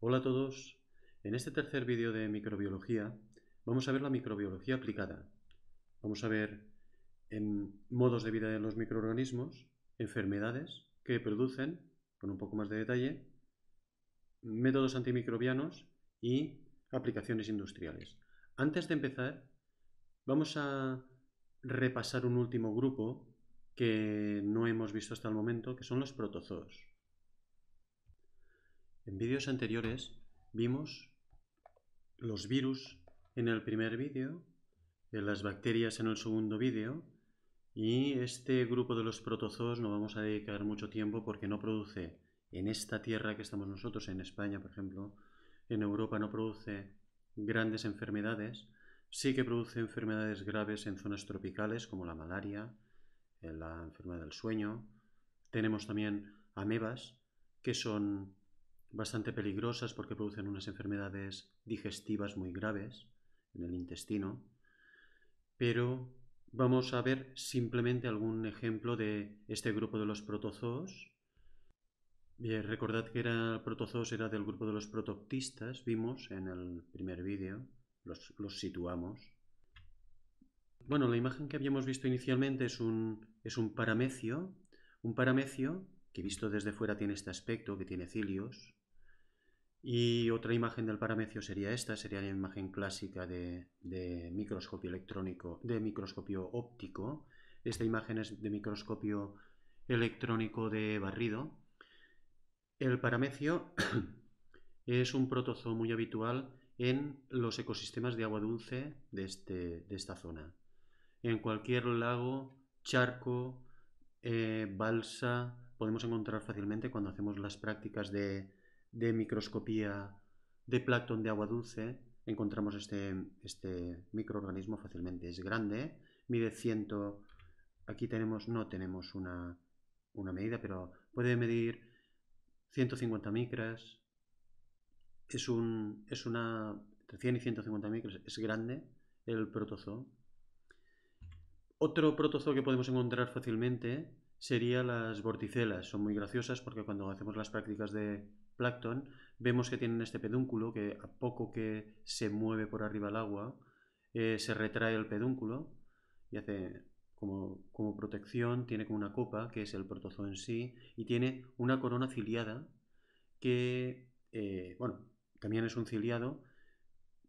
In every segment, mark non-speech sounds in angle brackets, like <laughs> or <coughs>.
Hola a todos. En este tercer vídeo de microbiología vamos a ver la microbiología aplicada. Vamos a ver en em, modos de vida de los microorganismos, enfermedades que producen, con un poco más de detalle, métodos antimicrobianos y aplicaciones industriales. Antes de empezar, vamos a repasar un último grupo que no hemos visto hasta el momento, que son los protozoos. En vídeos anteriores vimos los virus en el primer vídeo, las bacterias en el segundo vídeo y este grupo de los protozoos no vamos a dedicar mucho tiempo porque no produce en esta tierra que estamos nosotros, en España por ejemplo, en Europa no produce grandes enfermedades, sí que produce enfermedades graves en zonas tropicales como la malaria, eh, la enfermedad del sueño. Tenemos también amebas, que son bastante peligrosas porque producen unas enfermedades digestivas muy graves en el intestino, pero vamos a ver simplemente algún ejemplo de este grupo de los protozoos. Eh, recordad que era, protozoos era del grupo de los protoctistas, vimos en el primer vídeo, los, situamos. Bueno, la imagen que habíamos visto inicialmente es un, es un paramecio, un paramecio que visto desde fuera tiene este aspecto, que tiene cilios, y otra imagen del paramecio sería esta, sería la imagen clásica de, microscopio electrónico, de microscopio óptico. Esta imagen es de microscopio electrónico de barrido. El paramecio <clears throat> es un protozoo muy habitual en los ecosistemas de agua dulce de, este, de esta zona. En cualquier lago, charco, eh, balsa, podemos encontrar fácilmente cuando hacemos las prácticas de de microscopía de plancton de agua dulce, encontramos este, este microorganismo fácilmente. Es grande, mide 100, aquí tenemos, no tenemos una, medida, pero puede medir 150 micras, es, un, es una, entre 100 y 150 micras, es grande el protozoo. Otro protozoo que podemos encontrar fácilmente sería las vorticelas. Son muy graciosas porque cuando hacemos las prácticas de plancton, vemos que tienen este pedúnculo que a poco que se mueve por arriba el agua, eh, se retrae el pedúnculo y hace como, protección, tiene como una copa, que es el protozoo en sí, y tiene una corona ciliada que, eh, bueno, también es un ciliado.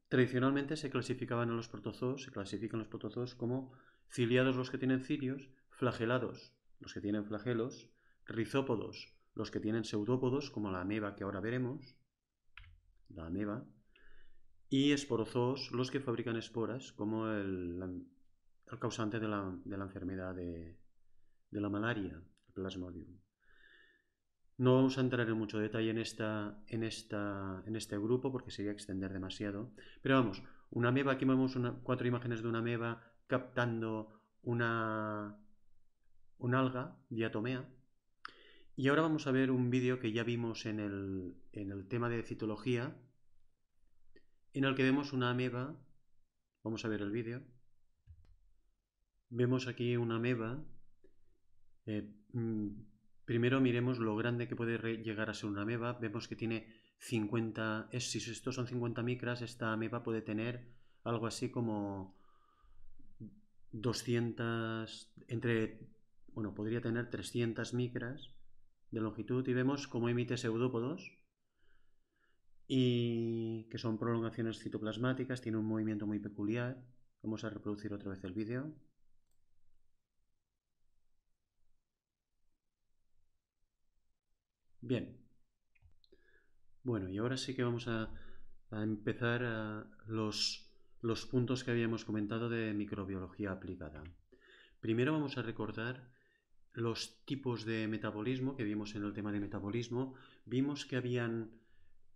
Tradicionalmente se clasificaban a los protozoos, se clasifican los protozoos como ciliados los que tienen cilios, flagelados los que tienen flagelos, rizópodos los que tienen pseudópodos, como la ameba que ahora veremos, la ameba, y esporozoos, los que fabrican esporas, como el, causante de la, enfermedad de, la malaria, el plasmodium. No vamos a entrar en mucho detalle en, esta, en, esta, en este grupo porque sería extender demasiado, pero vamos, una ameba, aquí vemos cuatro imágenes de una ameba captando una, alga diatomea, y ahora vamos a ver un vídeo que ya vimos en el, tema de citología, en el que vemos una ameba, vamos a ver el vídeo, vemos aquí una ameba, eh, mm, primero miremos lo grande que puede llegar a ser una ameba, vemos que tiene 50, si estos son 50 micras, esta ameba puede tener algo así como 200, entre, bueno, podría tener 300 micras, de longitud y vemos cómo emite pseudópodos y que son prolongaciones citoplasmáticas, tiene un movimiento muy peculiar. Vamos a reproducir otra vez el vídeo. Bien. Bueno, y ahora sí que vamos a, empezar a los, los puntos que habíamos comentado de microbiología aplicada. Primero vamos a recordar los tipos de metabolismo que vimos en el tema de metabolismo, vimos que habían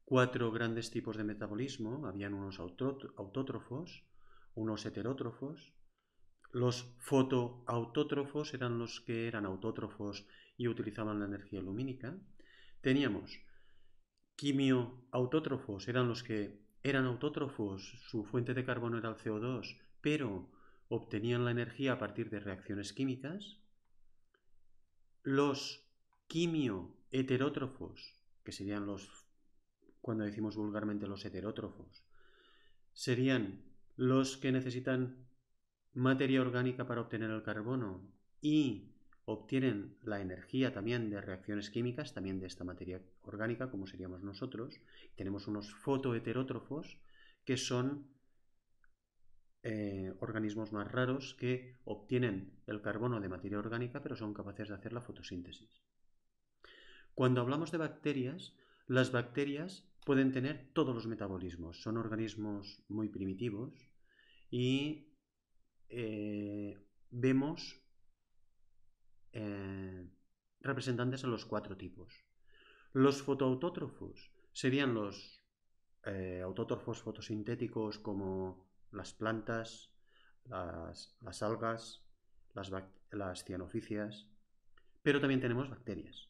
cuatro grandes tipos de metabolismo, habían unos autótrofos, unos heterótrofos, los fotoautótrofos eran los que eran autótrofos y utilizaban la energía lumínica, teníamos quimioautótrofos, eran los que eran autótrofos, su fuente de carbono era el CO2, pero obtenían la energía a partir de reacciones químicas, los quimioheterótrofos, que serían los, cuando decimos vulgarmente los heterótrofos, serían los que necesitan materia orgánica para obtener el carbono y obtienen la energía también de reacciones químicas, también de esta materia orgánica, como seríamos nosotros. Tenemos unos fotoheterótrofos que son eh, organismos más raros que obtienen el carbono de materia orgánica pero son capaces de hacer la fotosíntesis. Cuando hablamos de bacterias, las bacterias pueden tener todos los metabolismos, son organismos muy primitivos y eh, vemos eh, representantes a los cuatro tipos. Los fotoautótrofos serían los autótrofos fotosintéticos como las plantas, las, algas, las, cianoficias, pero también tenemos bacterias.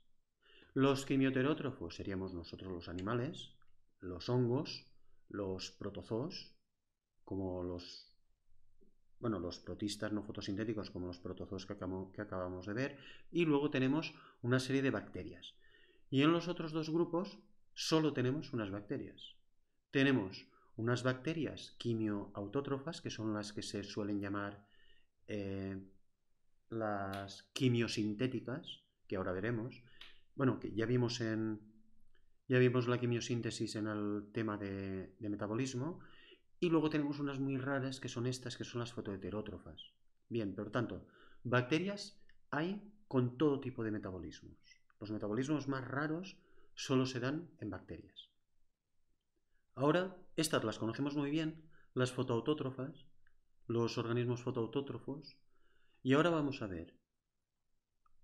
Los quimioterótrofos seríamos nosotros los animales, los hongos, los protozoos, como los bueno, los protistas no fotosintéticos como los protozoos que, acabamos de ver, y luego tenemos una serie de bacterias. Y en los otros dos grupos solo tenemos unas bacterias. Tenemos unas bacterias quimioautótrofas, que son las que se suelen llamar eh, las quimiosintéticas, que ahora veremos. Bueno, que ya vimos en. Ya vimos la quimiosíntesis en el tema de, de metabolismo. Y luego tenemos unas muy raras que son estas, que son las fotoheterótrofas. Bien, por tanto, bacterias hay con todo tipo de metabolismos. Los metabolismos más raros solo se dan en bacterias. Ahora, estas las conocemos muy bien, las fotoautótrofas, los organismos fotoautótrofos, y ahora vamos a ver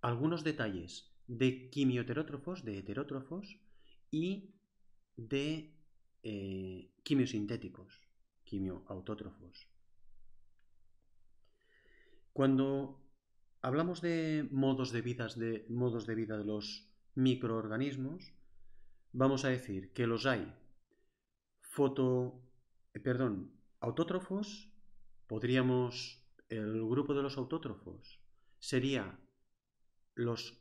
algunos detalles de quimioterótrofos, de heterótrofos y de eh, quimiosintéticos, quimioautótrofos. Cuando hablamos de modos de, de modos de vida de los microorganismos, vamos a decir que los hay foto, eh, perdón, autótrofos, podríamos, el grupo de los autótrofos sería los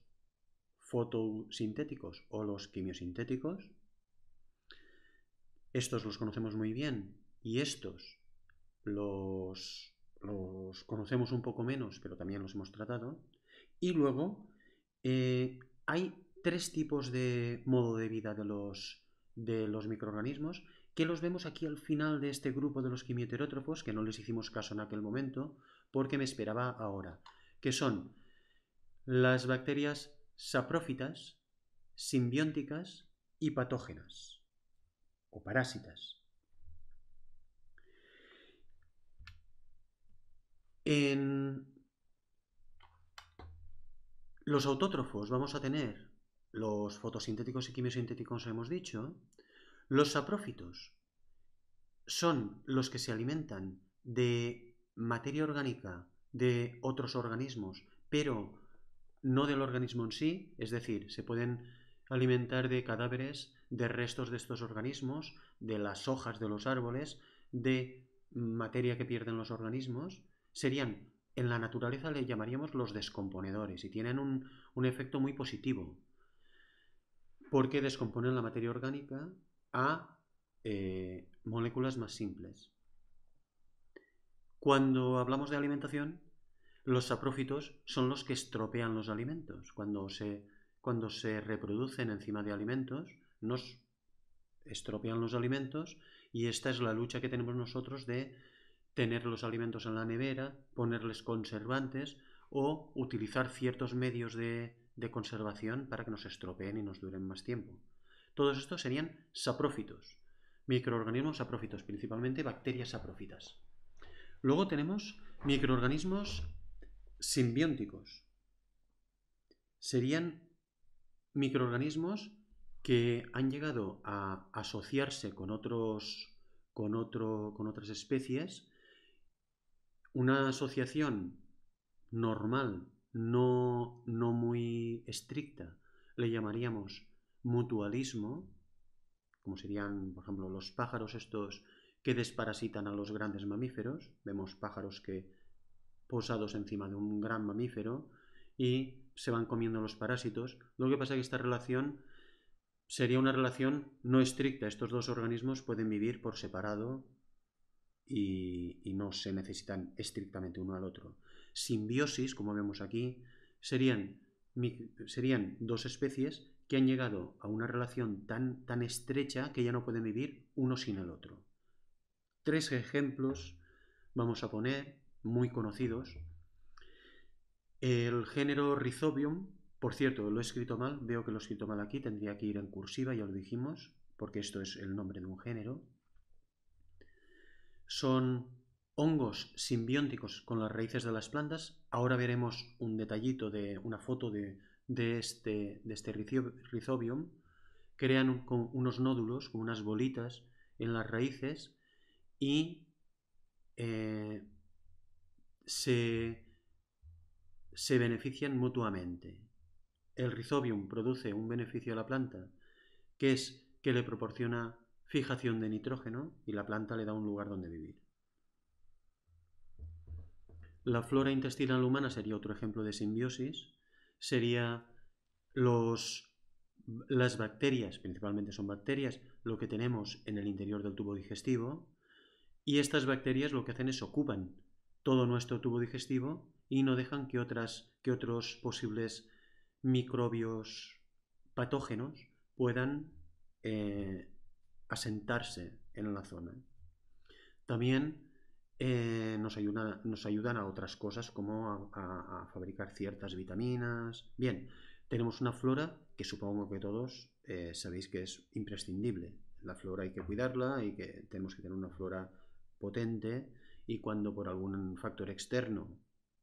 fotosintéticos o los quimiosintéticos. Estos los conocemos muy bien y estos los, conocemos un poco menos, pero también los hemos tratado. Y luego eh, hay tres tipos de modo de vida de los microorganismos que los vemos aquí al final de este grupo de los quimioterótrofos, que no les hicimos caso en aquel momento, porque me esperaba ahora, que son las bacterias saprófitas, simbióticas y patógenas, o parásitas. En los autótrofos vamos a tener los fotosintéticos y quimiosintéticos, hemos dicho, los saprófitos son los que se alimentan de materia orgánica de otros organismos, pero no del organismo en sí, es decir, se pueden alimentar de cadáveres, de restos de estos organismos, de las hojas de los árboles, de materia que pierden los organismos, serían, en la naturaleza le llamaríamos los descomponedores y tienen un, un efecto muy positivo, porque descomponen la materia orgánica a eh, moléculas más simples. Cuando hablamos de alimentación, los saprófitos son los que estropean los alimentos. Cuando se, cuando se reproducen encima de alimentos, nos estropean los alimentos y esta es la lucha que tenemos nosotros de tener los alimentos en la nevera, ponerles conservantes o utilizar ciertos medios de, de conservación para que nos estropeen y nos duren más tiempo. Todos estos serían saprófitos, microorganismos saprófitos, principalmente bacterias saprófitas. Luego tenemos microorganismos simbióticos. Serían microorganismos que han llegado a asociarse con, otros, con, con otras especies. Una asociación normal, no, no muy estricta, le llamaríamos mutualismo, como serían, por ejemplo, los pájaros estos que desparasitan a los grandes mamíferos, vemos pájaros que posados encima de un gran mamífero y se van comiendo los parásitos, lo que pasa es que esta relación sería una relación no estricta, estos dos organismos pueden vivir por separado y, no se necesitan estrictamente uno al otro. Simbiosis, como vemos aquí, serían, serían dos especies que han llegado a una relación tan, tan estrecha que ya no pueden vivir uno sin el otro. Tres ejemplos vamos a poner, muy conocidos. El género Rhizobium, por cierto, lo he escrito mal, veo que lo he escrito mal aquí, tendría que ir en cursiva, ya lo dijimos, porque esto es el nombre de un género. Son hongos simbióticos con las raíces de las plantas. Ahora veremos un detallito de una foto de de este, de este rizobium crean unos nódulos, unas bolitas en las raíces y eh, se, se benefician mutuamente. El rizobium produce un beneficio a la planta, que es que le proporciona fijación de nitrógeno y la planta le da un lugar donde vivir. La flora intestinal humana sería otro ejemplo de simbiosis sería los, las bacterias, principalmente son bacterias, lo que tenemos en el interior del tubo digestivo, y estas bacterias lo que hacen es ocupan todo nuestro tubo digestivo y no dejan que, otras, que otros posibles microbios patógenos puedan eh, asentarse en la zona. También eh, nos, ayudan, a otras cosas como a, fabricar ciertas vitaminas. Bien, tenemos una flora que supongo que todos eh, sabéis que es imprescindible. La flora hay que cuidarla y que tenemos que tener una flora potente y cuando por algún factor externo,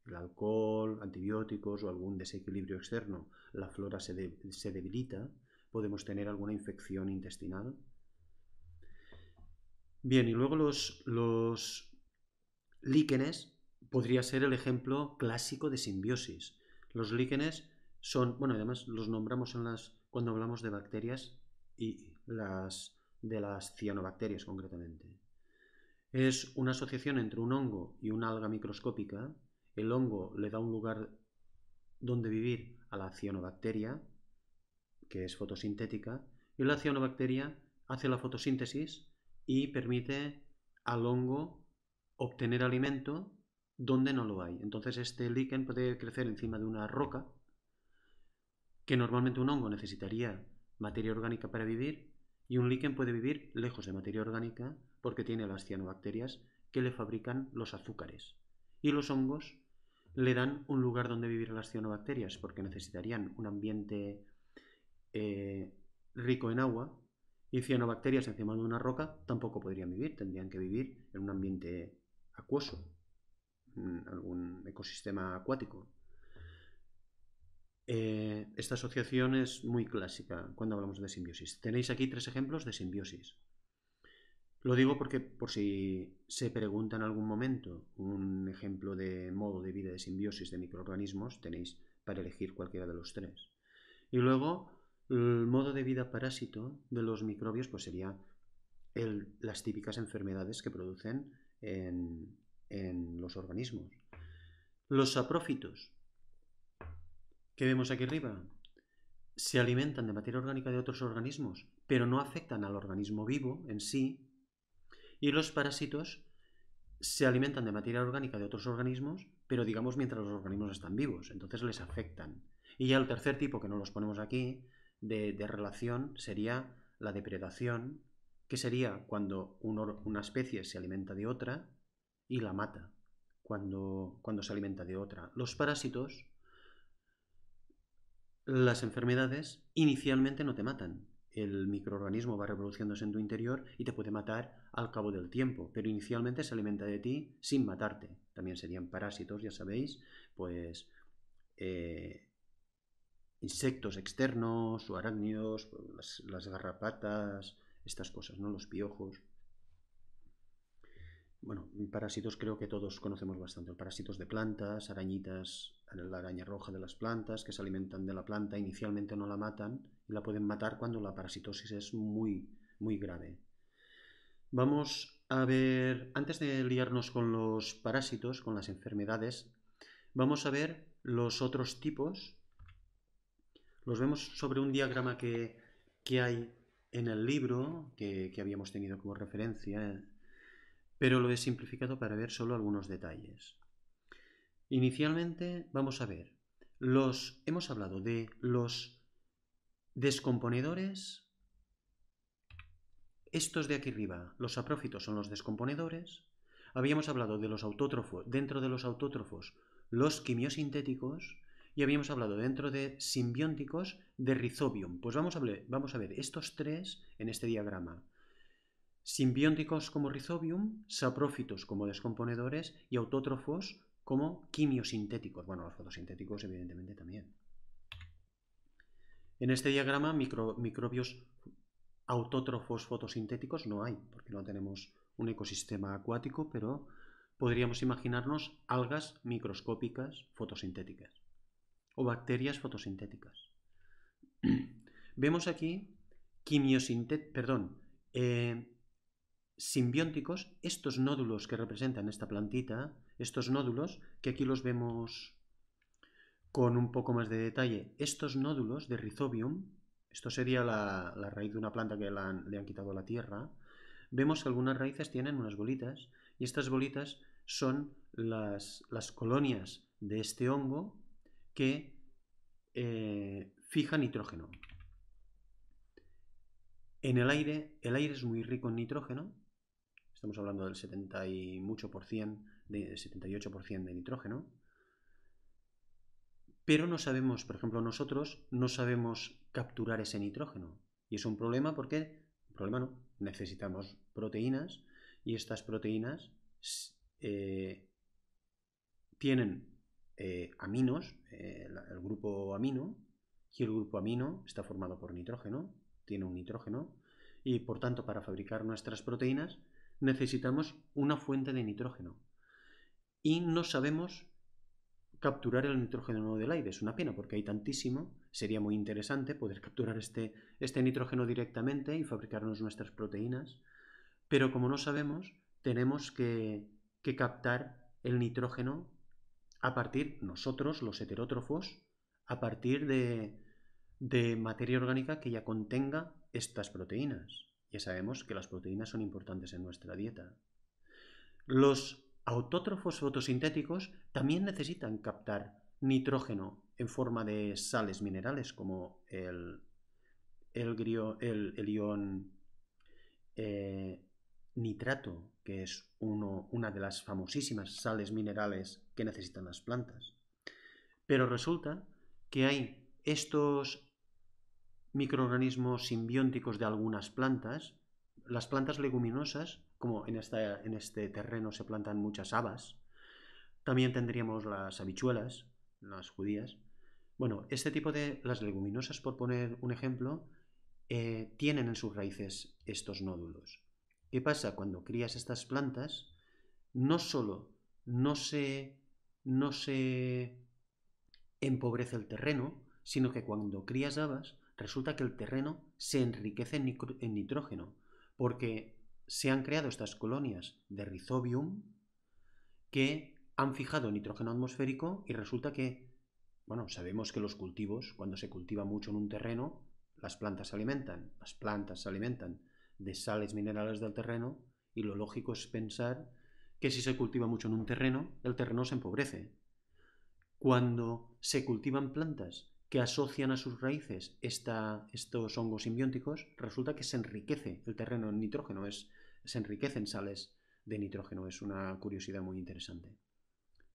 el alcohol, antibióticos o algún desequilibrio externo, la flora se, debilita, podemos tener alguna infección intestinal. Bien, y luego los líquenes podría ser el ejemplo clásico de simbiosis. Los líquenes son, bueno, además los nombramos en las, cuando hablamos de bacterias y las de las cianobacterias concretamente. Es una asociación entre un hongo y una alga microscópica. El hongo le da un lugar donde vivir a la cianobacteria, que es fotosintética, y la cianobacteria hace la fotosíntesis y permite al hongo obtener alimento donde no lo hay. Entonces este líquen puede crecer encima de una roca, que normalmente un hongo necesitaría materia orgánica para vivir, y un líquen puede vivir lejos de materia orgánica porque tiene las cianobacterias que le fabrican los azúcares. Y los hongos le dan un lugar donde vivir a las cianobacterias porque necesitarían un ambiente eh, rico en agua y cianobacterias encima de una roca tampoco podrían vivir, tendrían que vivir en un ambiente acuoso, algún ecosistema acuático. Eh, esta asociación es muy clásica cuando hablamos de simbiosis. Tenéis aquí tres ejemplos de simbiosis. Lo digo porque por si se pregunta en algún momento un ejemplo de modo de vida de simbiosis de microorganismos, tenéis para elegir cualquiera de los tres. Y luego, el modo de vida parásito de los microbios pues sería las típicas enfermedades que producen en, los organismos. Los saprófitos, que vemos aquí arriba, se alimentan de materia orgánica de otros organismos, pero no afectan al organismo vivo en sí. Y los parásitos se alimentan de materia orgánica de otros organismos, pero digamos mientras los organismos están vivos, entonces les afectan. Y ya el tercer tipo, que no los ponemos aquí, de, de relación sería la depredación que sería cuando una especie se alimenta de otra y la mata, cuando, cuando se alimenta de otra. Los parásitos, las enfermedades, inicialmente no te matan. El microorganismo va reproduciéndose en tu interior y te puede matar al cabo del tiempo, pero inicialmente se alimenta de ti sin matarte. También serían parásitos, ya sabéis, pues eh, insectos externos o arácnidos, pues, las garrapatas, estas cosas, ¿no? Los piojos. Bueno, parásitos creo que todos conocemos bastante. Parásitos de plantas, arañitas, la araña roja de las plantas, que se alimentan de la planta, inicialmente no la matan la pueden matar cuando la parasitosis es muy, muy grave. Vamos a ver, antes de liarnos con los parásitos, con las enfermedades, vamos a ver los otros tipos. Los vemos sobre un diagrama que, que hay en el libro que, habíamos tenido como referencia, pero lo he simplificado para ver solo algunos detalles. Inicialmente vamos a ver, los, hemos hablado de los descomponedores, estos de aquí arriba, los aprófitos son los descomponedores, habíamos hablado de los autótrofos, dentro de los autótrofos, los quimiosintéticos, y habíamos hablado dentro de simbióticos de rizobium. Pues vamos a, ver, estos tres en este diagrama. Simbióticos como rizobium, saprófitos como descomponedores y autótrofos como quimiosintéticos. Bueno, los fotosintéticos evidentemente también. En este diagrama microbios autótrofos fotosintéticos no hay, porque no tenemos un ecosistema acuático, pero podríamos imaginarnos algas microscópicas fotosintéticas o bacterias fotosintéticas. <clears throat> Vemos aquí quimiosintet, perdón, eh, simbióticos, estos nódulos que representan esta plantita, estos nódulos, que aquí los vemos con un poco más de detalle, estos nódulos de rizobium, esto sería la, raíz de una planta que le han quitado la tierra, vemos que algunas raíces tienen unas bolitas y estas bolitas son las, las colonias de este hongo que eh, fija nitrógeno. En el aire, el aire es muy rico en nitrógeno, estamos hablando del y por 78% de nitrógeno, pero no sabemos, por ejemplo, nosotros no sabemos capturar ese nitrógeno. Y es un problema porque, problema no, necesitamos proteínas y estas proteínas eh, tienen eh, aminos, eh, el grupo amino, y el grupo amino está formado por nitrógeno, tiene un nitrógeno, y por tanto para fabricar nuestras proteínas necesitamos una fuente de nitrógeno. Y no sabemos capturar el nitrógeno del aire. Es una pena porque hay tantísimo. Sería muy interesante poder capturar este, este nitrógeno directamente y fabricarnos nuestras proteínas. Pero como no sabemos, tenemos que, que captar el nitrógeno a partir, nosotros, los heterótrofos, a partir de, materia orgánica que ya contenga estas proteínas. Ya sabemos que las proteínas son importantes en nuestra dieta. Los autótrofos fotosintéticos también necesitan captar nitrógeno en forma de sales minerales como el, ion eh, nitrato que es una de las famosísimas sales minerales que necesitan las plantas. Pero resulta que hay estos microorganismos simbióticos de algunas plantas, las plantas leguminosas, como en, este terreno se plantan muchas habas, también tendríamos las habichuelas, las judías. Bueno, este tipo de, las leguminosas, por poner un ejemplo, eh, tienen en sus raíces estos nódulos. ¿Qué pasa? Cuando crías estas plantas, no solo no se, no empobrece el terreno, sino que cuando crías habas, resulta que el terreno se enriquece en nitrógeno, porque se han creado estas colonias de rhizobium que han fijado nitrógeno atmosférico y resulta que, bueno, sabemos que los cultivos, cuando se cultiva mucho en un terreno, las plantas se alimentan, las plantas se alimentan, de sales minerales del terreno y lo lógico es pensar que si se cultiva mucho en un terreno, el terreno se empobrece. Cuando se cultivan plantas que asocian a sus raíces esta, estos hongos simbióticos, resulta que se enriquece el terreno en nitrógeno, es, se enriquecen sales de nitrógeno, es una curiosidad muy interesante.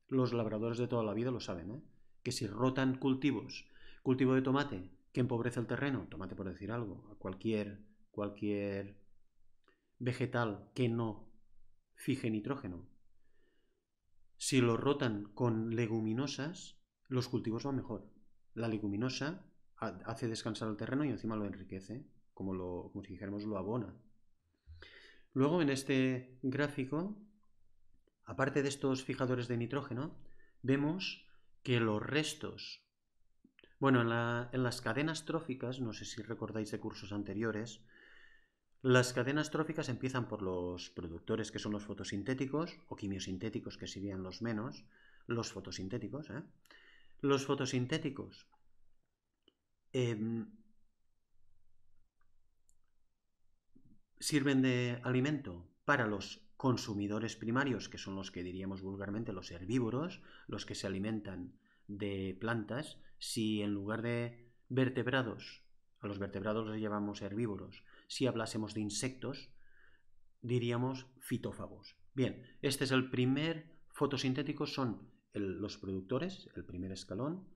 Los labradores de toda la vida lo saben, ¿eh? que si rotan cultivos, cultivo de tomate que empobrece el terreno, tomate por decir algo, a cualquier cualquier vegetal que no fije nitrógeno, si lo rotan con leguminosas, los cultivos van mejor. La leguminosa hace descansar el terreno y encima lo enriquece, como, lo, si dijéramos lo abona. Luego en este gráfico, aparte de estos fijadores de nitrógeno, vemos que los restos, bueno, en las cadenas tróficas, no sé si recordáis de cursos anteriores, las cadenas tróficas empiezan por los productores, que son los fotosintéticos, o quimiosintéticos, que serían los menos, los fotosintéticos. ¿eh? Los fotosintéticos em, sirven de alimento para los consumidores primarios, que son los que diríamos vulgarmente los herbívoros, los que se alimentan de plantas. Si en lugar de vertebrados, a los vertebrados los llamamos herbívoros, si hablásemos de insectos, diríamos fitófagos. Bien, este es el primer fotosintético, son los productores, el primer escalón.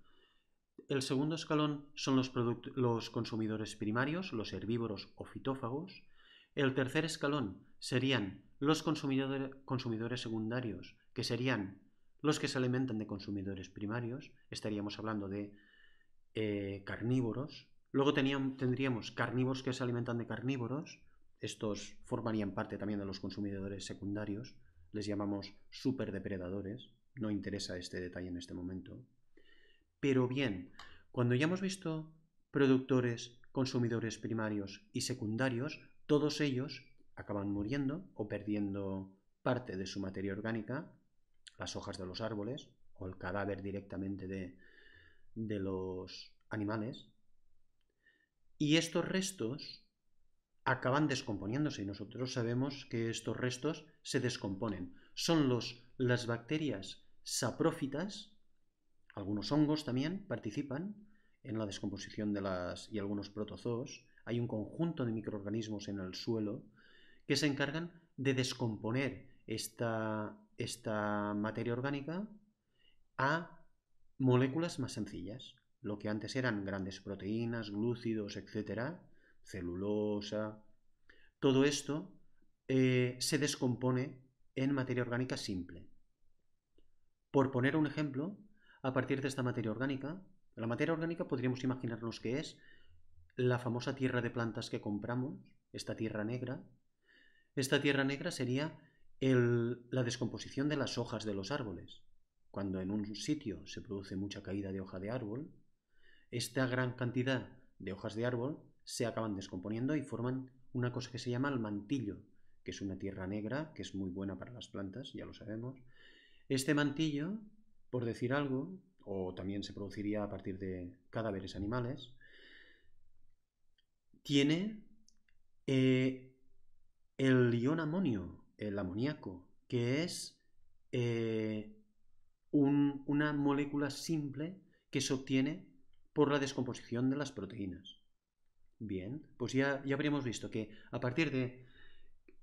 El segundo escalón son los, consumidores primarios, los herbívoros o fitófagos. El tercer escalón serían los consumidores secundarios, que serían los que se alimentan de consumidores primarios. Estaríamos hablando de eh, carnívoros, Luego tendríamos carnívoros que se alimentan de carnívoros. Estos formarían parte también de los consumidores secundarios. Les llamamos superdepredadores. No interesa este detalle en este momento. Pero bien, cuando ya hemos visto productores, consumidores primarios y secundarios, todos ellos acaban muriendo o perdiendo parte de su materia orgánica, las hojas de los árboles o el cadáver directamente de los animales, y estos restos acaban descomponiéndose y nosotros sabemos que estos restos se descomponen. Son los, las bacterias saprófitas, algunos hongos también participan en la descomposición de las y algunos protozoos. Hay un conjunto de microorganismos en el suelo que se encargan de descomponer esta, esta materia orgánica a moléculas más sencillas, lo que antes eran grandes proteínas, glúcidos, etcétera, celulosa, todo esto eh, se descompone en materia orgánica simple. Por poner un ejemplo, a partir de esta materia orgánica, la materia orgánica podríamos imaginarnos que es la famosa tierra de plantas que compramos, esta tierra negra. Esta tierra negra sería la descomposición de las hojas de los árboles. Cuando en un sitio se produce mucha caída de hoja de árbol, esta gran cantidad de hojas de árbol se acaban descomponiendo y forman una cosa que se llama el mantillo, que es una tierra negra, que es muy buena para las plantas, ya lo sabemos. Este mantillo, por decir algo, o también se produciría a partir de cadáveres animales, tiene eh, el ion amonio, el amoníaco, que es eh, una molécula simple que se obtiene por la descomposición de las proteínas. Bien, pues ya, ya habríamos visto que a partir de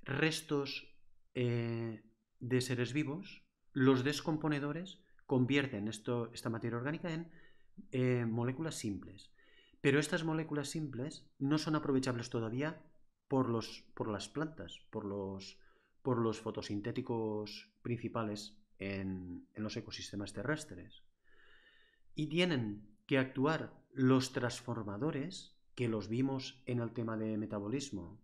restos eh, de seres vivos, los descomponedores convierten esta materia orgánica en eh, moléculas simples. Pero estas moléculas simples no son aprovechables todavía por, los, por las plantas, por los, por los fotosintéticos principales en, en los ecosistemas terrestres. Y tienen que actuar los transformadores, que los vimos en el tema de metabolismo,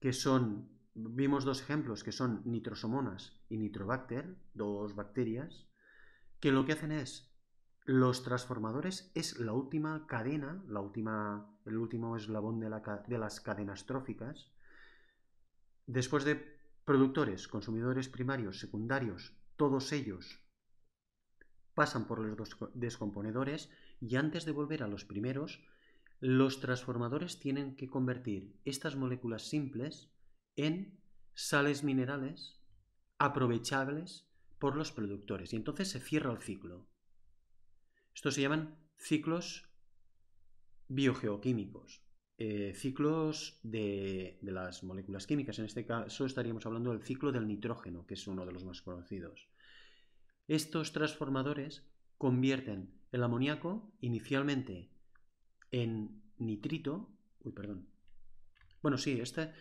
que son, vimos dos ejemplos, que son nitrosomonas y nitrobacter, dos bacterias, que lo que hacen es, los transformadores es la última cadena, la última, el último eslabón de, de las cadenas tróficas, después de productores, consumidores primarios, secundarios, todos ellos pasan por los dos descomponedores y antes de volver a los primeros, los transformadores tienen que convertir estas moléculas simples en sales minerales aprovechables por los productores y entonces se cierra el ciclo. Estos se llaman ciclos biogeoquímicos, eh, ciclos de las moléculas químicas. En este caso estaríamos hablando del ciclo del nitrógeno, que es uno de los más conocidos. Estos transformadores convierten el amoníaco inicialmente en nitrito. Uy, perdón. Bueno, sí, esta,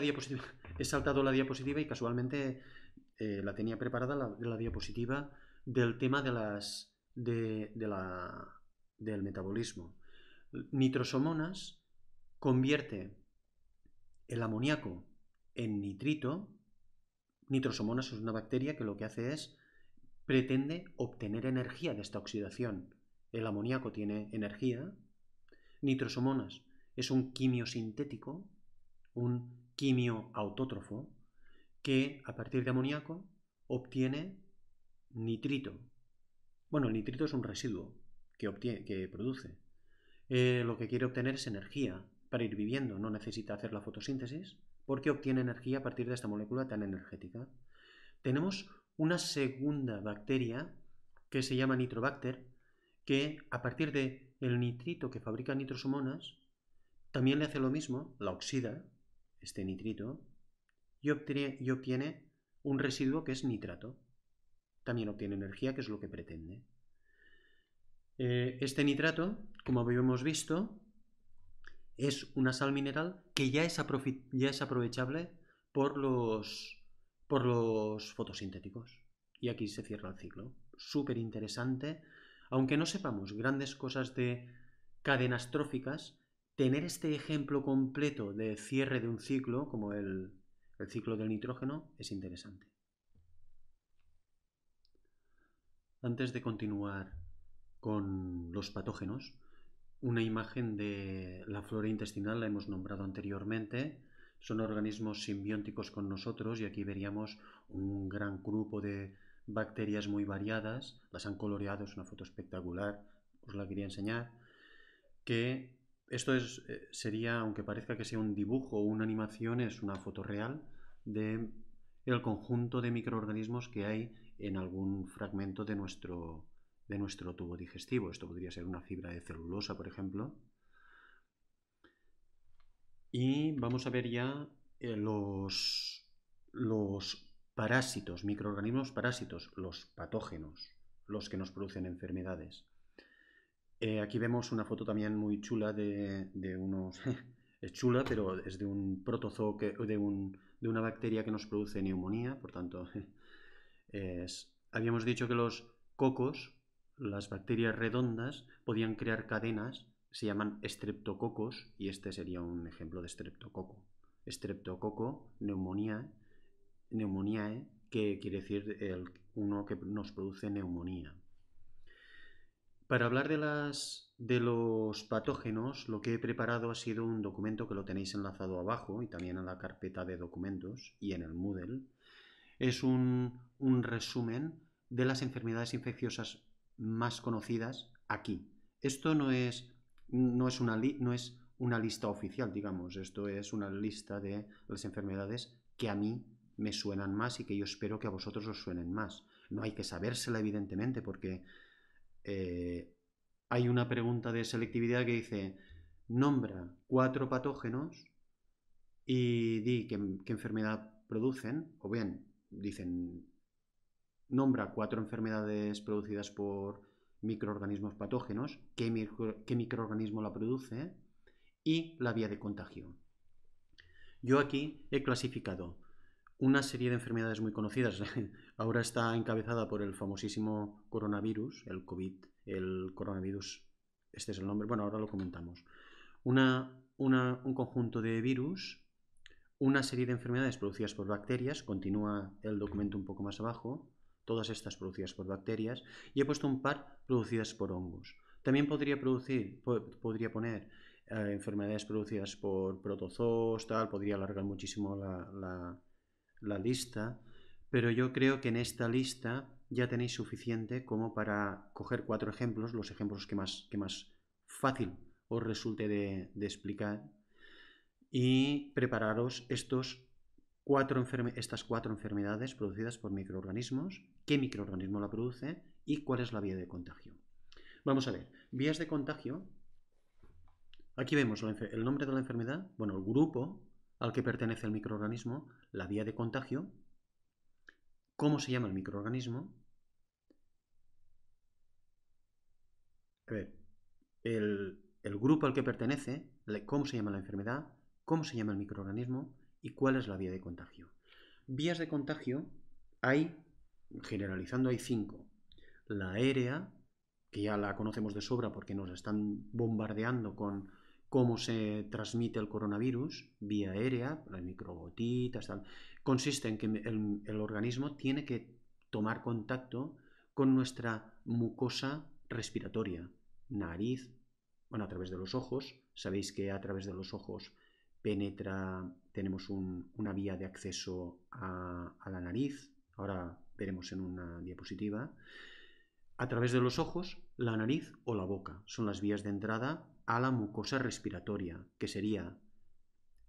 diapositiva. <laughs> He saltado la diapositiva y casualmente eh, la tenía preparada la, diapositiva del tema de las, la, del metabolismo. Nitrosomonas convierte el amoníaco en nitrito. Nitrosomonas es una bacteria que lo que hace es pretende obtener energía de esta oxidación. El amoníaco tiene energía. Nitrosomonas es un quimio sintético, un quimio autótrofo, que a partir de amoníaco obtiene nitrito. Bueno, el nitrito es un residuo que, produce. Eh, lo que quiere obtener es energía para ir viviendo, no necesita hacer la fotosíntesis porque obtiene energía a partir de esta molécula tan energética. Tenemos una segunda bacteria que se llama nitrobacter, que a partir de el nitrito que fabrica nitrosomonas, también le hace lo mismo, la oxida, este nitrito, y obtiene, obtiene un residuo que es nitrato. También obtiene energía, que es lo que pretende. Eh, este nitrato, como habíamos visto, es una sal mineral que ya es, ya es aprovechable por los por los fotosintéticos. Y aquí se cierra el ciclo. Súper interesante. Aunque no sepamos grandes cosas de cadenas tróficas, tener este ejemplo completo de cierre de un ciclo, como el, el ciclo del nitrógeno, es interesante. Antes de continuar con los patógenos, una imagen de la flora intestinal la hemos nombrado anteriormente son organismos simbióticos con nosotros y aquí veríamos un gran grupo de bacterias muy variadas, las han coloreado, es una foto espectacular, os la quería enseñar, que esto eh, sería, aunque parezca que sea un dibujo o una animación, es una foto real de el conjunto de microorganismos que hay en algún fragmento de de nuestro tubo digestivo. Esto podría ser una fibra de celulosa, por ejemplo, y vamos a ver ya eh, los, los parásitos, microorganismos parásitos, los patógenos, los que nos producen enfermedades. Eh, aquí vemos una foto también muy chula de, unos... <laughs> es chula, pero es de un protozoo, que, de, de una bacteria que nos produce neumonía, por tanto, <laughs> habíamos dicho que los cocos, las bacterias redondas, podían crear cadenas se llaman estreptococos y este sería un ejemplo de estreptococo. Estreptococo, neumonía, neumonía, que quiere decir el, uno que nos produce neumonía. Para hablar de, las, de los patógenos, lo que he preparado ha sido un documento que lo tenéis enlazado abajo y también en la carpeta de documentos y en el Moodle. Es un, un resumen de las enfermedades infecciosas más conocidas aquí. Esto no es no es una, no es una lista oficial, digamos, esto es una lista de las enfermedades que a mí me suenan más y que yo espero que a vosotros os suenen más. No hay que sabérsela, evidentemente, porque eh, hay una pregunta de selectividad que dice, nombra cuatro patógenos y di qué enfermedad producen, o bien dicen, nombra cuatro enfermedades producidas por microorganismos patógenos, qué, microorganismo la produce y la vía de contagio. Yo aquí he clasificado una serie de enfermedades muy conocidas. <laughs> Ahora está encabezada por el famosísimo coronavirus, el COVID, el coronavirus, este es el nombre, bueno, ahora lo comentamos. una, un conjunto de virus, una serie de enfermedades producidas por bacterias, continúa el documento un poco más abajo, todas estas producidas por bacterias, y he puesto un par producidas por hongos. También podría, producir, podría poner eh, enfermedades producidas por protozoos, tal, podría alargar muchísimo la, lista, pero yo creo que en esta lista ya tenéis suficiente como para coger cuatro ejemplos, los ejemplos que más, que más fácil os resulte de, explicar, y prepararos estos cuatro estas cuatro enfermedades producidas por microorganismos qué microorganismo la produce y cuál es la vía de contagio. Vamos a ver, vías de contagio. Aquí vemos el nombre de la enfermedad, bueno, el grupo al que pertenece el microorganismo, la vía de contagio, cómo se llama el microorganismo. A ver, el, el grupo al que pertenece, cómo se llama la enfermedad, cómo se llama el microorganismo y cuál es la vía de contagio. Vías de contagio hay generalizando hay cinco. La aérea, que ya la conocemos de sobra porque nos están bombardeando con cómo se transmite el coronavirus vía aérea, las microgotitas, tal. Consiste en que el, organismo tiene que tomar contacto con nuestra mucosa respiratoria, nariz, bueno, a través de los ojos. Sabéis que a través de los ojos penetra, tenemos una vía de acceso a, a la nariz. Ahora veremos en una diapositiva, a través de los ojos, la nariz o la boca. Son las vías de entrada a la mucosa respiratoria, que sería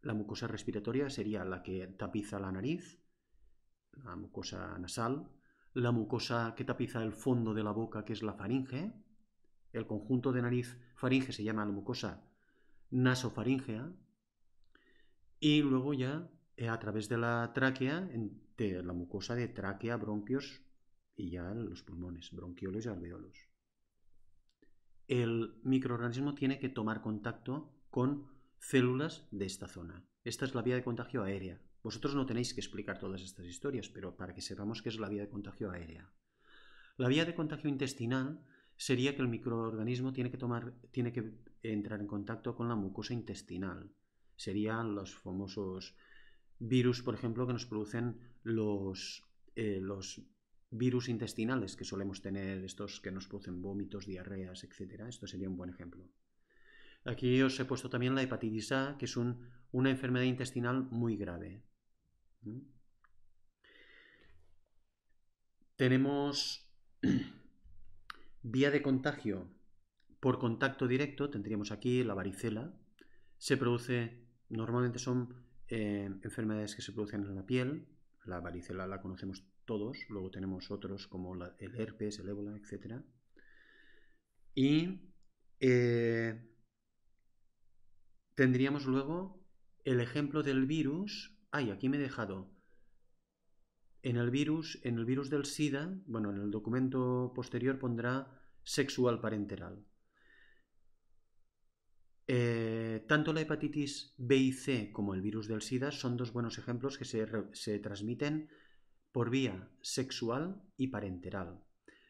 la mucosa respiratoria sería la que tapiza la nariz, la mucosa nasal, la mucosa que tapiza el fondo de la boca, que es la faringe, el conjunto de nariz faringe se llama la mucosa nasofaringea, y luego ya eh, a través de la tráquea, de la mucosa de tráquea, bronquios y ya los pulmones, bronquiolos y alveolos. El microorganismo tiene que tomar contacto con células de esta zona. Esta es la vía de contagio aérea. Vosotros no tenéis que explicar todas estas historias, pero para que sepamos qué es la vía de contagio aérea. La vía de contagio intestinal sería que el microorganismo tiene que, tomar, tiene que entrar en contacto con la mucosa intestinal. Serían los famosos virus, por ejemplo, que nos producen los, eh, los virus intestinales que solemos tener, estos que nos producen vómitos, diarreas, etc. Esto sería un buen ejemplo. Aquí os he puesto también la hepatitis A, que es una enfermedad intestinal muy grave. ¿Mm? Tenemos <clears throat> vía de contagio por contacto directo, tendríamos aquí la varicela. Se produce, normalmente son eh, enfermedades que se producen en la piel, la varicela la conocemos todos, luego tenemos otros como el herpes, el ébola, etc. Y eh, tendríamos luego el ejemplo del virus. Ay, aquí me he dejado. En el virus, en el virus del SIDA, bueno, en el documento posterior pondrá sexual parenteral. Eh, tanto la hepatitis B y C como el virus del SIDA son dos buenos ejemplos que se, transmiten por vía sexual y parenteral.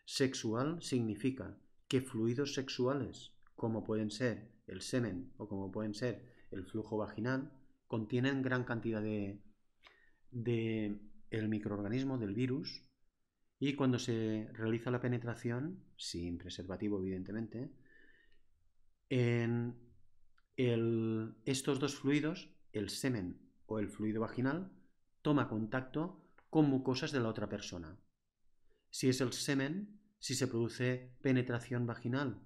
Sexual significa que fluidos sexuales, como pueden ser el semen o como pueden ser el flujo vaginal, contienen gran cantidad de, de el microorganismo, del virus, y cuando se realiza la penetración, sin preservativo evidentemente, en estos dos fluidos, el semen o el fluido vaginal, toma contacto con mucosas de la otra persona. Si es el semen, si se produce penetración vaginal,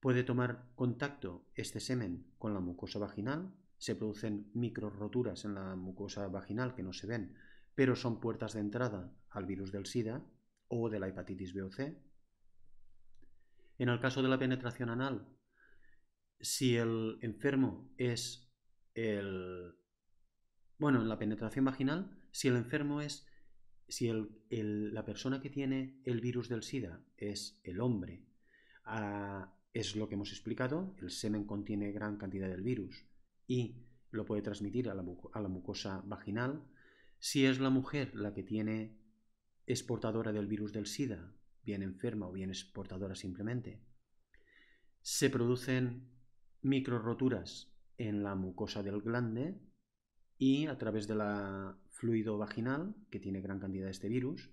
puede tomar contacto este semen con la mucosa vaginal, se producen micro roturas en la mucosa vaginal que no se ven, pero son puertas de entrada al virus del SIDA o de la hepatitis B o C. En el caso de la penetración anal, si el enfermo es el... Bueno, en la penetración vaginal, si el enfermo es... Si el, la persona que tiene el virus del SIDA es el hombre, ah, es lo que hemos explicado, el semen contiene gran cantidad del virus y lo puede transmitir a la, a la mucosa vaginal. Si es la mujer la que tiene es portadora del virus del SIDA, bien enferma o bien exportadora portadora simplemente, se producen microroturas en la mucosa del glande y a través del fluido vaginal, que tiene gran cantidad de este virus,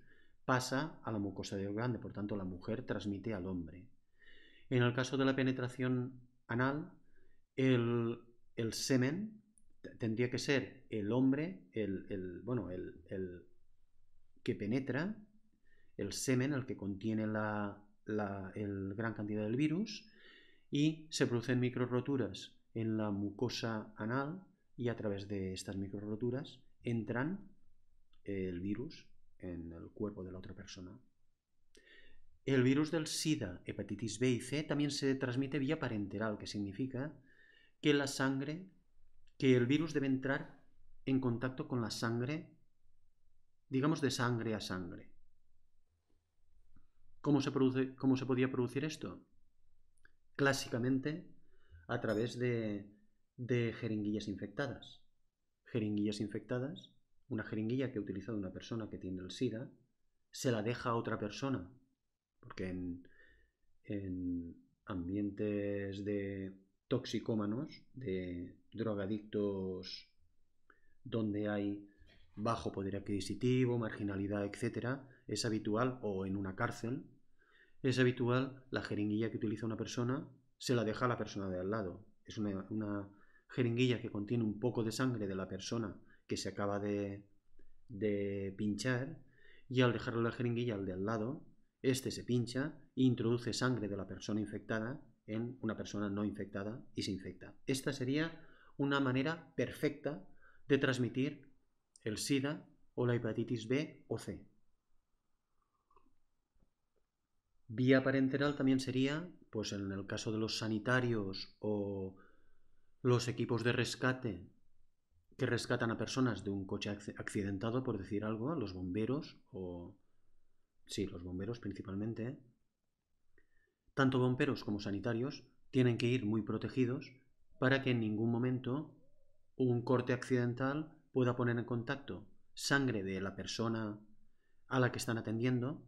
pasa a la mucosa del glande, por tanto la mujer transmite al hombre. En el caso de la penetración anal, el, semen tendría que ser el hombre, el, bueno, el, que penetra, el semen, el que contiene la gran cantidad del virus, y se producen roturas en la mucosa anal y a través de estas microroturas entran eh, el virus en el cuerpo de la otra persona. El virus del SIDA, hepatitis B y C también se transmite vía parenteral, que significa que la sangre, que el virus debe entrar en contacto con la sangre, digamos de sangre a sangre. ¿Cómo se, produce, cómo se podía producir esto? clásicamente a través de, jeringuillas infectadas. Jeringuillas infectadas, una jeringuilla que ha utilizado una persona que tiene el SIDA, se la deja a otra persona, porque en, en ambientes de toxicómanos, de drogadictos donde hay bajo poder adquisitivo, marginalidad, etc., es habitual, o en una cárcel, es habitual la jeringuilla que utiliza una persona, se la deja a la persona de al lado. Es una, jeringuilla que contiene un poco de sangre de la persona que se acaba de, de pinchar y al dejarle la jeringuilla al de al lado, este se pincha e introduce sangre de la persona infectada en una persona no infectada y se infecta. Esta sería una manera perfecta de transmitir el SIDA o la hepatitis B o C. Vía parenteral también sería, pues en el caso de los sanitarios o los equipos de rescate que rescatan a personas de un coche accidentado, por decir algo, los bomberos o... Sí, los bomberos principalmente. Tanto bomberos como sanitarios tienen que ir muy protegidos para que en ningún momento un corte accidental pueda poner en contacto sangre de la persona a la que están atendiendo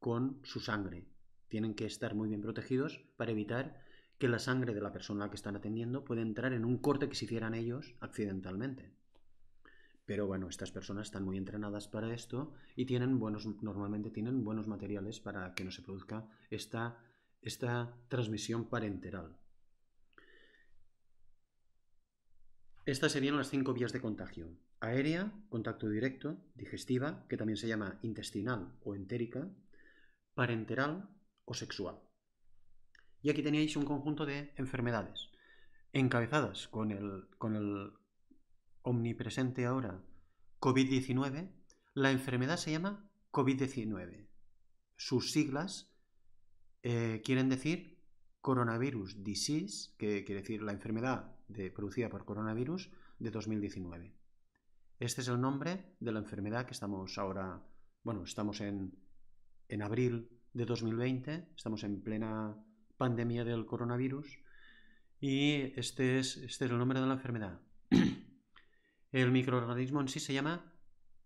con su sangre. Tienen que estar muy bien protegidos para evitar que la sangre de la persona que están atendiendo pueda entrar en un corte que se hicieran ellos accidentalmente. Pero bueno, estas personas están muy entrenadas para esto y tienen buenos, normalmente tienen buenos materiales para que no se produzca esta, esta transmisión parenteral. Estas serían las cinco vías de contagio. Aérea, contacto directo, digestiva, que también se llama intestinal o entérica, parenteral o sexual. Y aquí teníais un conjunto de enfermedades, encabezadas con el, con omnipresente ahora COVID-19. La enfermedad se llama COVID-19. Sus siglas eh, quieren decir coronavirus disease, que quiere decir la enfermedad producida por coronavirus de 2019. Este es el nombre de la enfermedad que estamos ahora, bueno, estamos en, en abril de 2020, estamos en plena pandemia del coronavirus, y este es, este el nombre de la enfermedad. <clears throat> El microorganismo en sí se llama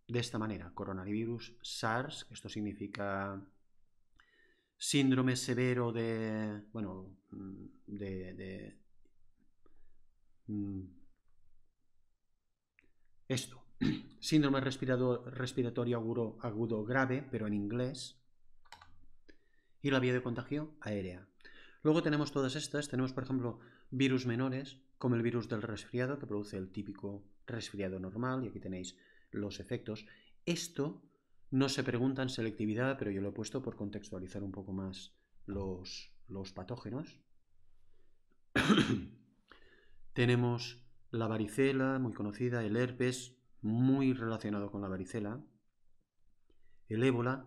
de esta manera, coronavirus SARS, esto significa síndrome severo de, bueno, mm, de, mm, esto, <clears throat> síndrome respiratorio agudo grave, pero en inglés, y la vía de contagio aérea. Luego tenemos todas estas, tenemos por ejemplo virus menores, como el virus del resfriado, que produce el típico resfriado normal, y aquí tenéis los efectos. Esto no se pregunta en selectividad, pero yo lo he puesto por contextualizar un poco más los, los patógenos. <coughs> tenemos la varicela, muy conocida, el herpes, muy relacionado con la varicela, el ébola,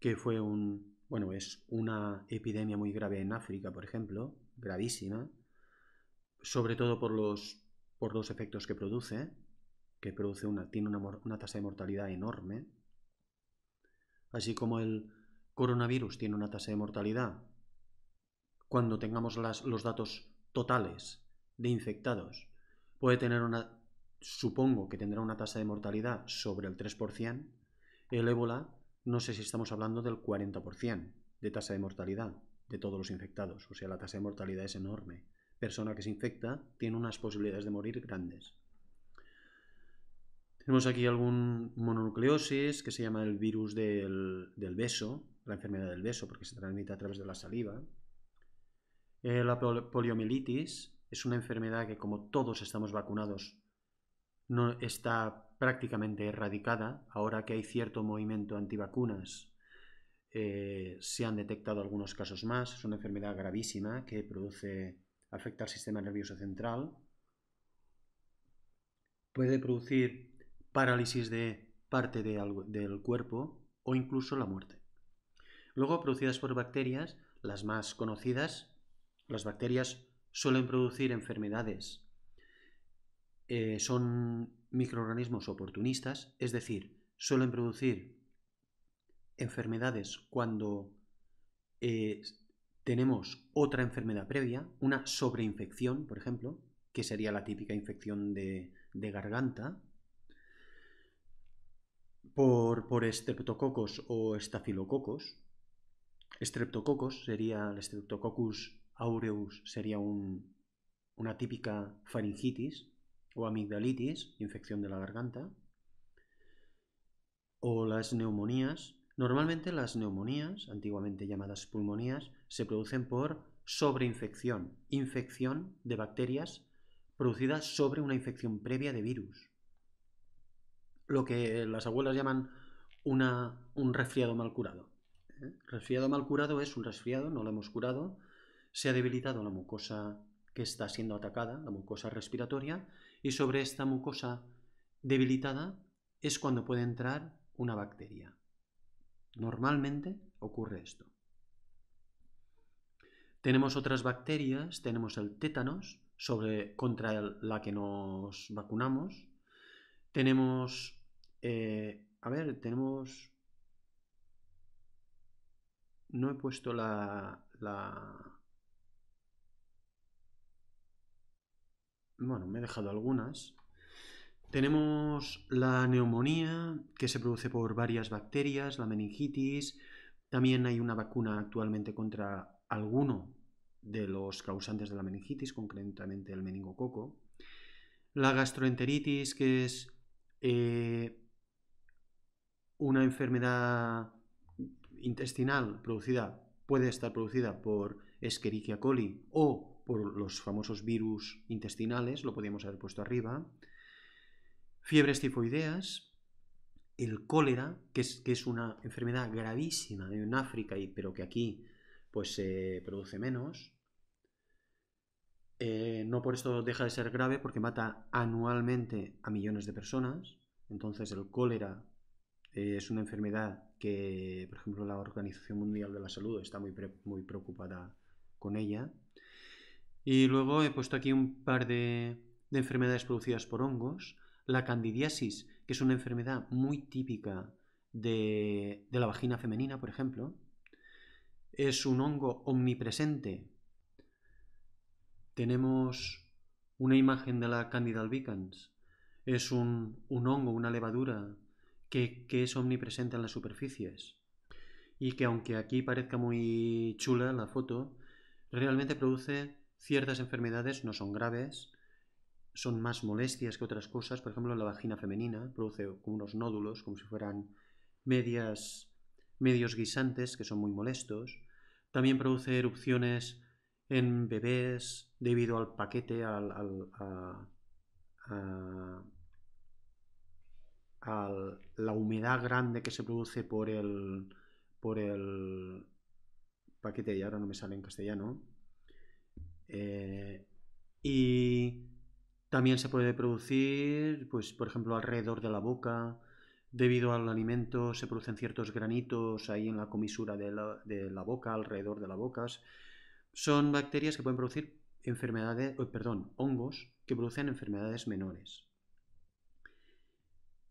que fue un bueno, es una epidemia muy grave en África, por ejemplo, gravísima, sobre todo por los, por efectos que produce, que produce una, tiene una, tasa de mortalidad enorme, así como el coronavirus tiene una tasa de mortalidad, cuando tengamos los datos totales de infectados, puede tener una, supongo que tendrá una tasa de mortalidad sobre el 3%, el ébola no sé si estamos hablando del 40% de tasa de mortalidad de todos los infectados. O sea, la tasa de mortalidad es enorme. Persona que se infecta tiene unas posibilidades de morir grandes. Tenemos aquí algún mononucleosis que se llama el virus del, beso, la enfermedad del beso, porque se transmite a través de la saliva. Eh, la poliomielitis es una enfermedad que como todos estamos vacunados, no está prácticamente erradicada, ahora que hay cierto movimiento antivacunas, eh, se han detectado algunos casos más. Es una enfermedad gravísima que produce, afecta al sistema nervioso central. Puede producir parálisis de parte del cuerpo o incluso la muerte. Luego, producidas por bacterias, las más conocidas, las bacterias suelen producir enfermedades. Eh, son microorganismos oportunistas, es decir, suelen producir enfermedades cuando eh, tenemos otra enfermedad previa, una sobreinfección, por ejemplo, que sería la típica infección de, garganta, por, estreptococos o estafilococos. Estreptococos sería el Streptococcus aureus, sería una típica faringitis, o amigdalitis, infección de la garganta, o las neumonías. Normalmente las neumonías, antiguamente llamadas pulmonías, se producen por sobreinfección, infección de bacterias producida sobre una infección previa de virus. Lo que las abuelas llaman un resfriado mal curado. ¿eh? Resfriado mal curado es un resfriado, no lo hemos curado, se ha debilitado la mucosa que está siendo atacada, la mucosa respiratoria, y sobre esta mucosa debilitada es cuando puede entrar una bacteria. Normalmente ocurre esto. Tenemos otras bacterias, tenemos el tétanos, sobre, contra la que nos vacunamos. Tenemos, eh, a ver, tenemos... No he puesto la bueno, me he dejado algunas. Tenemos la neumonía, que se produce por varias bacterias, la meningitis. También hay una vacuna actualmente contra alguno de los causantes de la meningitis, concretamente el meningococo. La gastroenteritis, que es eh, una enfermedad intestinal producida, puede estar producida por Escherichia coli o por los famosos virus intestinales, lo podíamos haber puesto arriba, fiebres tifoideas, el cólera, que es, una enfermedad gravísima en África, y, pero que aquí pues se produce menos. Eh, no por esto deja de ser grave porque mata anualmente a millones de personas. Entonces el cólera eh, es una enfermedad que, por ejemplo, la Organización Mundial de la Salud está muy, muy preocupada con ella. Y luego he puesto aquí un par de, enfermedades producidas por hongos. La candidiasis, que es una enfermedad muy típica de, la vagina femenina, por ejemplo. Es un hongo omnipresente. Tenemos una imagen de la Candida albicans. Es un, hongo, una levadura que, que, es omnipresente en las superficies. Y que aunque aquí parezca muy chula la foto, realmente produce Ciertas enfermedades no son graves, son más molestias que otras cosas. Por ejemplo, la vagina femenina produce como unos nódulos, como si fueran medias, medios guisantes, que son muy molestos. También produce erupciones en bebés debido al paquete, al, a, la humedad grande que se produce por el, por el paquete, y ahora no me sale en castellano, eh, y también se puede producir, pues, por ejemplo, alrededor de la boca. Debido al alimento se producen ciertos granitos ahí en la comisura de la, boca, alrededor de la boca. Son bacterias que pueden producir enfermedades, perdón, hongos que producen enfermedades menores.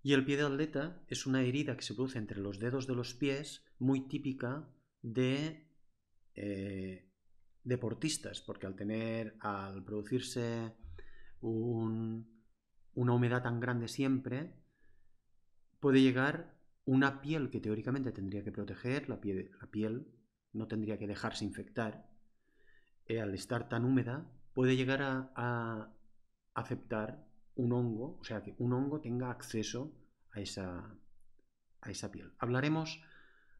Y el pie de atleta es una herida que se produce entre los dedos de los pies, muy típica de eh, deportistas, porque al tener, al producirse una humedad tan grande siempre, puede llegar una piel que teóricamente tendría que proteger, la piel, la piel no tendría que dejarse infectar, eh, al estar tan húmeda, puede llegar a, aceptar un hongo, o sea, que un hongo tenga acceso a esa, a esa piel. Hablaremos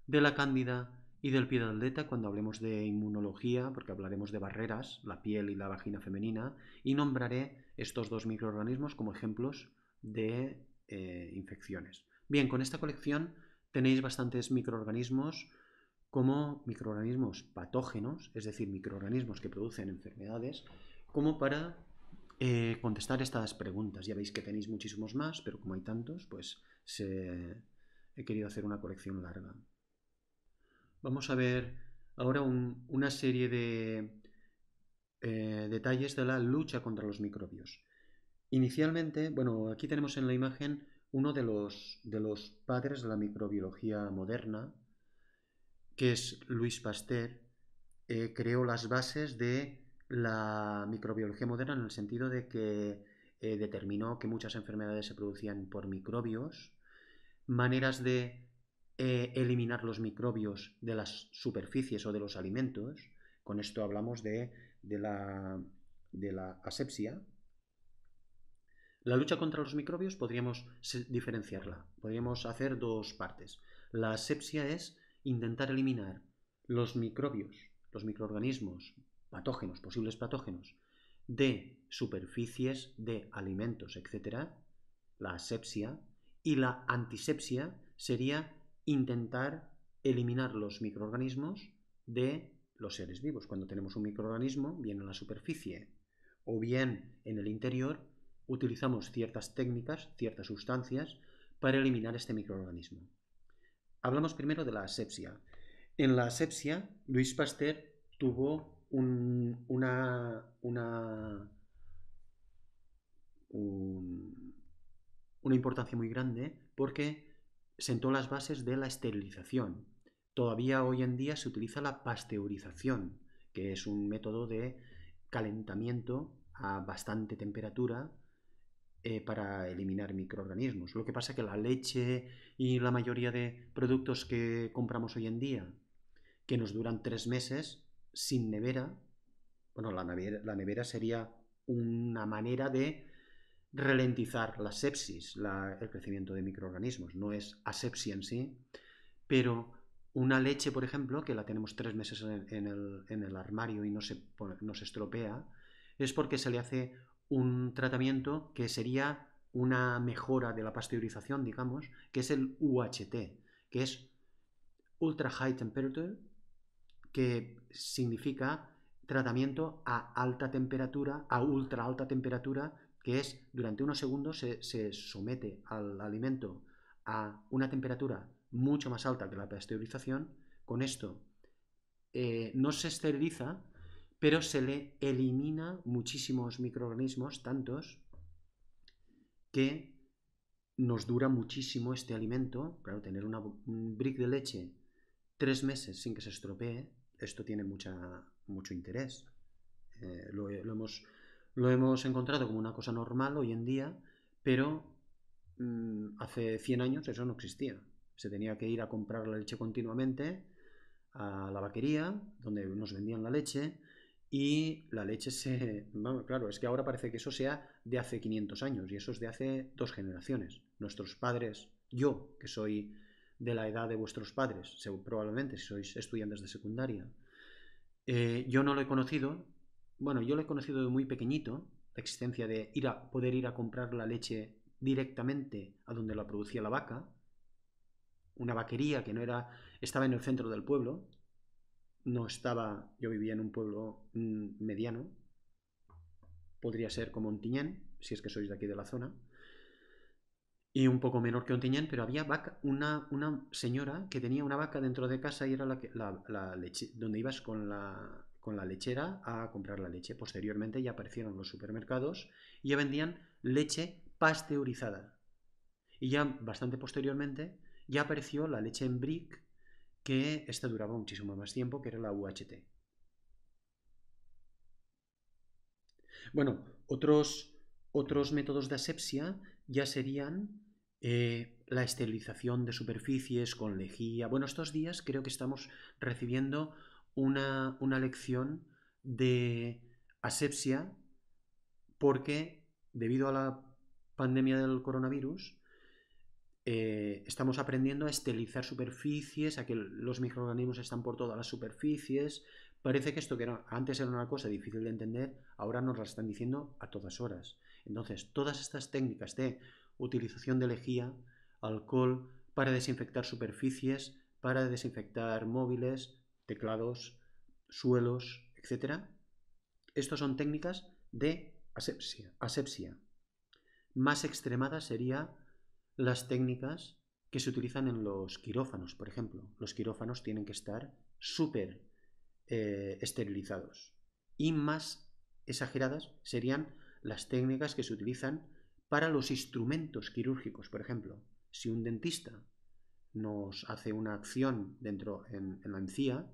de la cándida y del pie de atleta cuando hablemos de inmunología, porque hablaremos de barreras, la piel y la vagina femenina, y nombraré estos dos microorganismos como ejemplos de eh, infecciones. Bien, con esta colección tenéis bastantes microorganismos como microorganismos patógenos, es decir, microorganismos que producen enfermedades, como para eh, contestar estas preguntas. Ya veis que tenéis muchísimos más, pero como hay tantos, pues he querido hacer una colección larga. Vamos a ver ahora una serie de eh, detalles de la lucha contra los microbios. Inicialmente, bueno, aquí tenemos en la imagen uno de los, de los padres de la microbiología moderna, que es Luis Pasteur, eh, creó las bases de la microbiología moderna en el sentido de que eh, determinó que muchas enfermedades se producían por microbios, maneras de eh, eliminar los microbios de las superficies o de los alimentos, con esto hablamos de, de, la, de la asepsia, la lucha contra los microbios podríamos diferenciarla, podríamos hacer dos partes. La asepsia es intentar eliminar los microbios, los microorganismos, patógenos, posibles patógenos, de superficies, de alimentos, etc. La asepsia. Y la antisepsia sería intentar eliminar los microorganismos de los seres vivos. Cuando tenemos un microorganismo, bien en la superficie o bien en el interior, utilizamos ciertas técnicas, ciertas sustancias, para eliminar este microorganismo. Hablamos primero de la asepsia. En la asepsia, Luis Pasteur tuvo una, una, una importancia muy grande porque sentó las bases de la esterilización. Todavía hoy en día se utiliza la pasteurización, que es un método de calentamiento a bastante temperatura eh, para eliminar microorganismos. Lo que pasa es que la leche y la mayoría de productos que compramos hoy en día, que nos duran tres meses sin nevera, bueno, la la nevera sería una manera de ralentizar la sepsis, el crecimiento de microorganismos. No es asepsia en sí, pero una leche, por ejemplo, que la tenemos tres meses en, el, armario y no se, no se estropea, es porque se le hace un tratamiento que sería una mejora de la pasteurización, digamos, que es el UHT, que es Ultra High Temperature, que significa tratamiento a alta temperatura, a ultra alta temperatura que es durante unos segundos se, somete al alimento a una temperatura mucho más alta que la pasteurización. Con esto eh, no se esteriliza, pero se le elimina muchísimos microorganismos, tantos, que nos dura muchísimo este alimento. Claro, tener una, un brick de leche tres meses sin que se estropee, esto tiene mucho interés. Eh, lo, hemos lo hemos encontrado como una cosa normal hoy en día, pero mm, hace 100 años eso no existía. Se tenía que ir a comprar la leche continuamente a la vaquería, donde nos vendían la leche, y la leche se... <laughs> claro, es que ahora parece que eso sea de hace 500 años, y eso es de hace dos generaciones. Nuestros padres, yo, que soy de la edad de vuestros padres, probablemente si sois estudiantes de secundaria, eh, yo no lo he conocido bueno, yo lo he conocido de muy pequeñito, la existencia de ir poder ir a comprar la leche directamente a donde la producía la vaca, una vaquería que no era, estaba en el centro del pueblo, no estaba, yo vivía en un pueblo mm, mediano, podría ser como tiñén, si es que sois de aquí de la zona, y un poco menor que tiñén, pero había vaca, una, una señora que tenía una vaca dentro de casa y era la, que, la leche, donde ibas con la, con la lechera a comprar la leche. Posteriormente ya aparecieron los supermercados y ya vendían leche pasteurizada. Y ya bastante posteriormente ya apareció la leche en brick, que esta duraba muchísimo más tiempo, que era la UHT. Bueno, otros, otros métodos de asepsia ya serían eh, la esterilización de superficies con lejía. Bueno, estos días creo que estamos recibiendo una, lección de asepsia porque debido a la pandemia del coronavirus eh, estamos aprendiendo a esterilizar superficies, a que los microorganismos están por todas las superficies. Parece que esto que antes era una cosa difícil de entender, ahora nos la están diciendo a todas horas. Entonces, todas estas técnicas de utilización de lejía, alcohol, para desinfectar superficies, para desinfectar móviles, teclados, suelos, etc. Estas son técnicas de asepsia. asepsia. Más extremadas serían las técnicas que se utilizan en los quirófanos, por ejemplo. Los quirófanos tienen que estar súper eh, esterilizados. Y más exageradas serían las técnicas que se utilizan para los instrumentos quirúrgicos, por ejemplo. Si un dentista nos hace una acción dentro en la encía,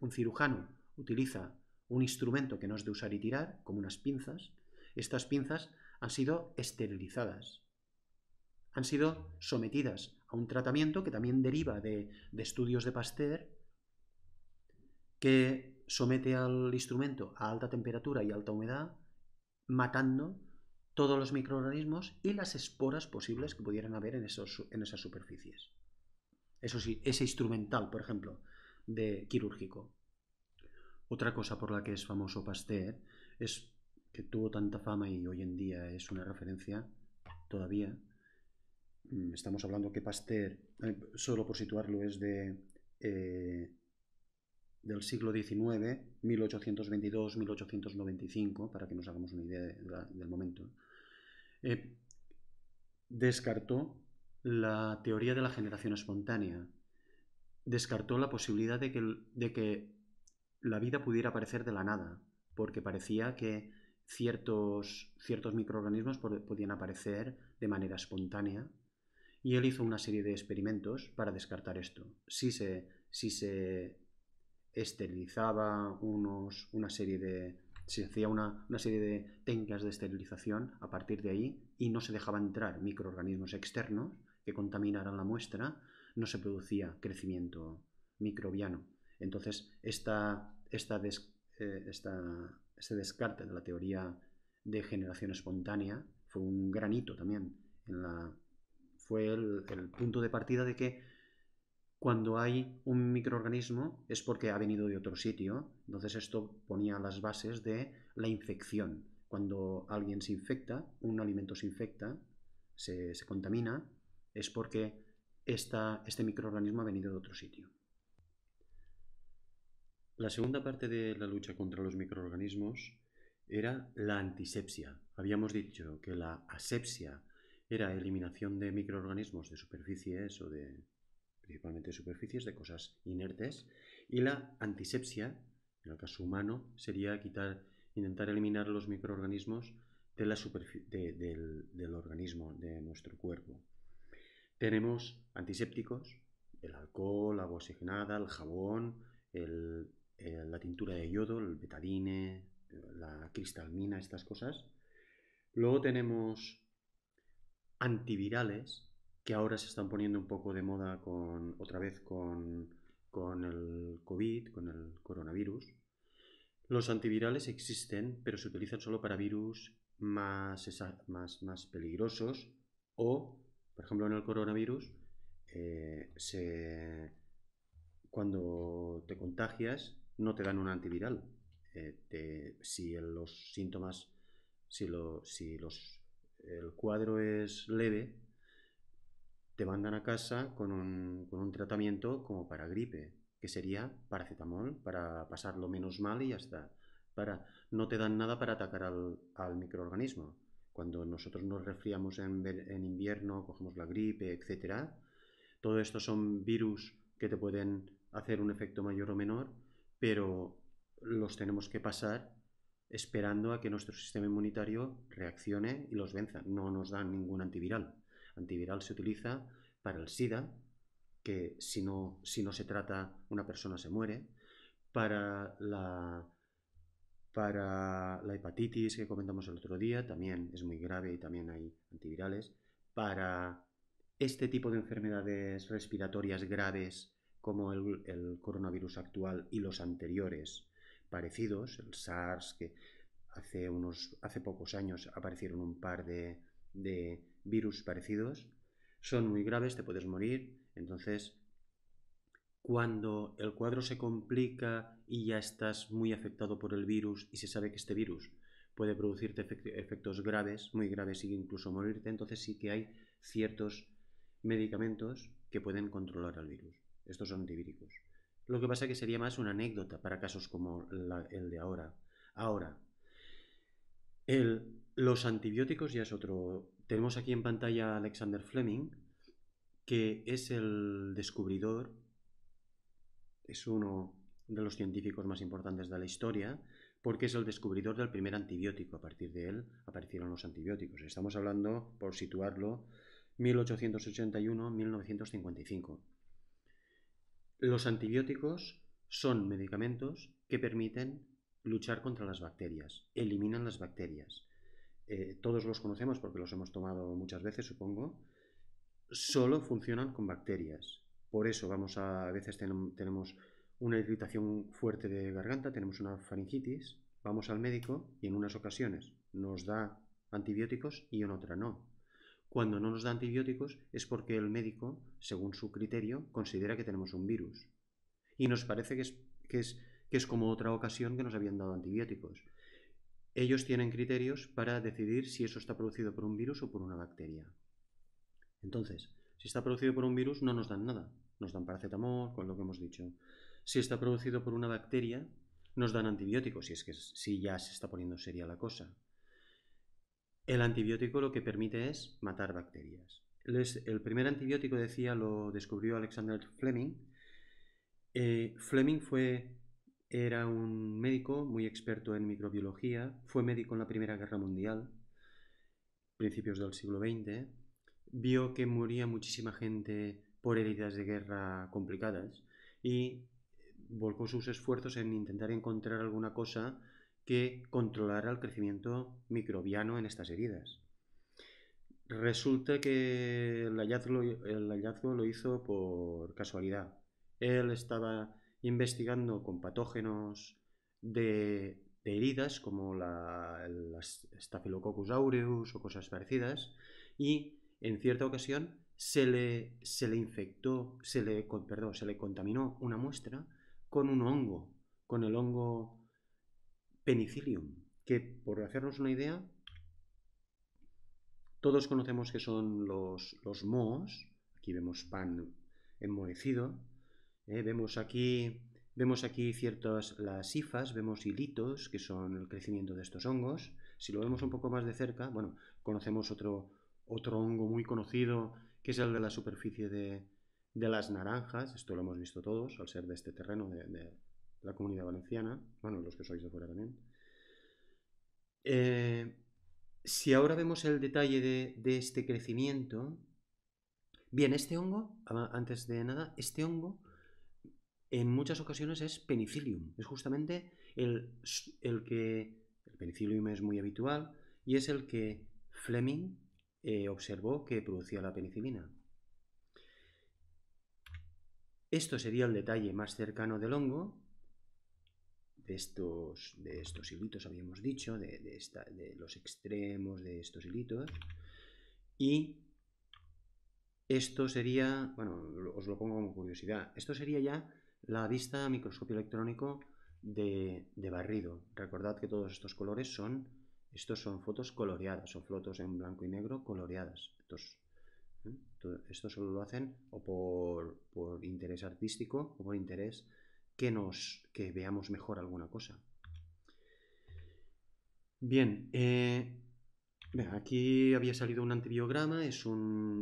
un, cirujano utiliza un instrumento que no es de usar y tirar, como unas pinzas, estas pinzas han sido esterilizadas, han sido sometidas a un tratamiento que también deriva de, estudios de Pasteur, que somete al instrumento a alta temperatura y alta humedad, matando todos los microorganismos y las esporas posibles que pudieran haber en, en esas superficies. Eso sí, ese instrumental, por ejemplo, de quirúrgico. Otra cosa por la que es famoso Pasteur es que tuvo tanta fama y hoy en día es una referencia todavía. Mm, estamos hablando que Pasteur, eh, solo por situarlo, es de, eh, del siglo XIX, 1822-1895, para que nos hagamos una idea del momento. Eh, descartó la teoría de la generación espontánea, descartó la posibilidad de que, la vida pudiera aparecer de la nada, porque parecía que ciertos, ciertos microorganismos podían aparecer de manera espontánea. Y él hizo una serie de experimentos para descartar esto. Si se, si se esterilizaba unos, una serie de. Se hacía una, una serie de técnicas de esterilización a partir de ahí y no se dejaba entrar microorganismos externos que contaminaran la muestra, no se producía crecimiento microbiano. Entonces, esta, eh, esta, este descarte de la teoría de generación espontánea fue un granito también. En la, fue el, punto de partida de que cuando hay un microorganismo es porque ha venido de otro sitio. Entonces esto ponía las bases de la infección. Cuando alguien se infecta, un alimento se infecta, se, se contamina, es porque este microorganismo ha venido de otro sitio. La segunda parte de la lucha contra los microorganismos era la antisepsia. Habíamos dicho que la asepsia era eliminación de microorganismos de superficies o de principalmente de superficies de cosas inertes y la antisepsia, en el caso humano, sería intentar eliminar los microorganismos de la del organismo, de nuestro cuerpo. Tenemos antisépticos, el alcohol, agua oxigenada, el jabón, eh, la tintura de yodo, el betadine, la cristalmina, estas cosas. Luego tenemos antivirales, que ahora se están poniendo un poco de moda con otra vez con, con el COVID, con el coronavirus. Los antivirales existen, pero se utilizan solo para virus más, más, más peligrosos o por ejemplo, en el coronavirus, eh, cuando te contagias, no te dan un antiviral. Eh, si los síntomas, si, el cuadro es leve, te mandan a casa con un, tratamiento como para gripe, que sería paracetamol, para pasarlo menos mal y ya está. Para, no te dan nada para atacar al microorganismo. Cuando nosotros nos resfriamos en, invierno, cogemos la gripe, etc. Todo esto son virus que te pueden hacer un efecto mayor o menor, pero los tenemos que pasar esperando a que nuestro sistema inmunitario reaccione y los venza. No nos dan ningún antiviral. Antiviral se utiliza para el SIDA, que si no, si no se trata una persona se muere, para la para la hepatitis que comentamos el otro día, también es muy grave y también hay antivirales. Para este tipo de enfermedades respiratorias graves como el, coronavirus actual y los anteriores parecidos, el SARS, que hace, unos, hace pocos años aparecieron un par de, de virus parecidos, son muy graves, te puedes morir, entonces cuando el cuadro se complica y ya estás muy afectado por el virus y se sabe que este virus puede producirte efectos graves, muy graves e incluso morirte, entonces sí que hay ciertos medicamentos que pueden controlar al virus. Estos son antivíricos. Lo que pasa es que sería más una anécdota para casos como el de ahora. Ahora, los antibióticos ya es otro. Tenemos aquí en pantalla a Alexander Fleming, que es el descubridor es uno de los científicos más importantes de la historia porque es el descubridor del primer antibiótico. A partir de él aparecieron los antibióticos. Estamos hablando, por situarlo, 1881-1955. Los antibióticos son medicamentos que permiten luchar contra las bacterias, eliminan las bacterias. Eh, todos los conocemos porque los hemos tomado muchas veces, supongo, solo funcionan con bacterias. Por eso vamos a, veces tenemos una irritación fuerte de garganta, tenemos una faringitis, vamos al médico y en unas ocasiones nos da antibióticos y en otra no. Cuando no nos da antibióticos es porque el médico, según su criterio, considera que tenemos un virus. Y nos parece que es, que es como otra ocasión que nos habían dado antibióticos. Ellos tienen criterios para decidir si eso está producido por un virus o por una bacteria. Entonces, si está producido por un virus, no nos dan nada, nos dan paracetamol, con lo que hemos dicho. Si está producido por una bacteria, nos dan antibióticos, si es que si ya se está poniendo seria la cosa. El antibiótico lo que permite es matar bacterias. el primer antibiótico, decía, lo descubrió Alexander Fleming. Eh, Fleming fue, era un médico muy experto en microbiología, fue médico en la Primera Guerra Mundial, principios del siglo XX, vio que moría muchísima gente por heridas de guerra complicadas y eh, volcó sus esfuerzos en intentar encontrar alguna cosa que controlara el crecimiento microbiano en estas heridas. Resulta que el hallazgo, lo hizo por casualidad. Él estaba investigando con patógenos de, heridas como la Staphylococcus aureus o cosas parecidas y en cierta ocasión se le, se le infectó, se le, perdón, se le contaminó una muestra con un hongo, con el hongo penicillium, que por hacernos una idea, todos conocemos que son los, los mohos, aquí vemos pan enmohecido, eh, vemos aquí Vemos aquí ciertas las hifas, vemos hilitos, que son el crecimiento de estos hongos. Si lo vemos un poco más de cerca, bueno, conocemos otro, otro hongo muy conocido que es el de la superficie de, las naranjas, esto lo hemos visto todos al ser de este terreno de, la comunidad valenciana, bueno, los que sois de fuera también. Eh, si ahora vemos el detalle de, este crecimiento, bien, este hongo, antes de nada, este hongo en muchas ocasiones es penicillium, es justamente el, el que, el penicillium es muy habitual y es el que Fleming eh, observó que producía la penicilina. Esto sería el detalle más cercano del hongo, de estos, de estos hilitos habíamos dicho, de, los extremos de estos hilitos, y esto sería, bueno, os lo pongo como curiosidad, esto sería ya la vista a microscopio electrónico de, de barrido. Recordad que todos estos colores son estos son fotos coloreadas o fotos en blanco y negro coloreadas. Estos, ¿eh? Esto solo lo hacen o por, interés artístico o por interés que, nos, veamos mejor alguna cosa. Bien, eh, aquí había salido un antibiograma, es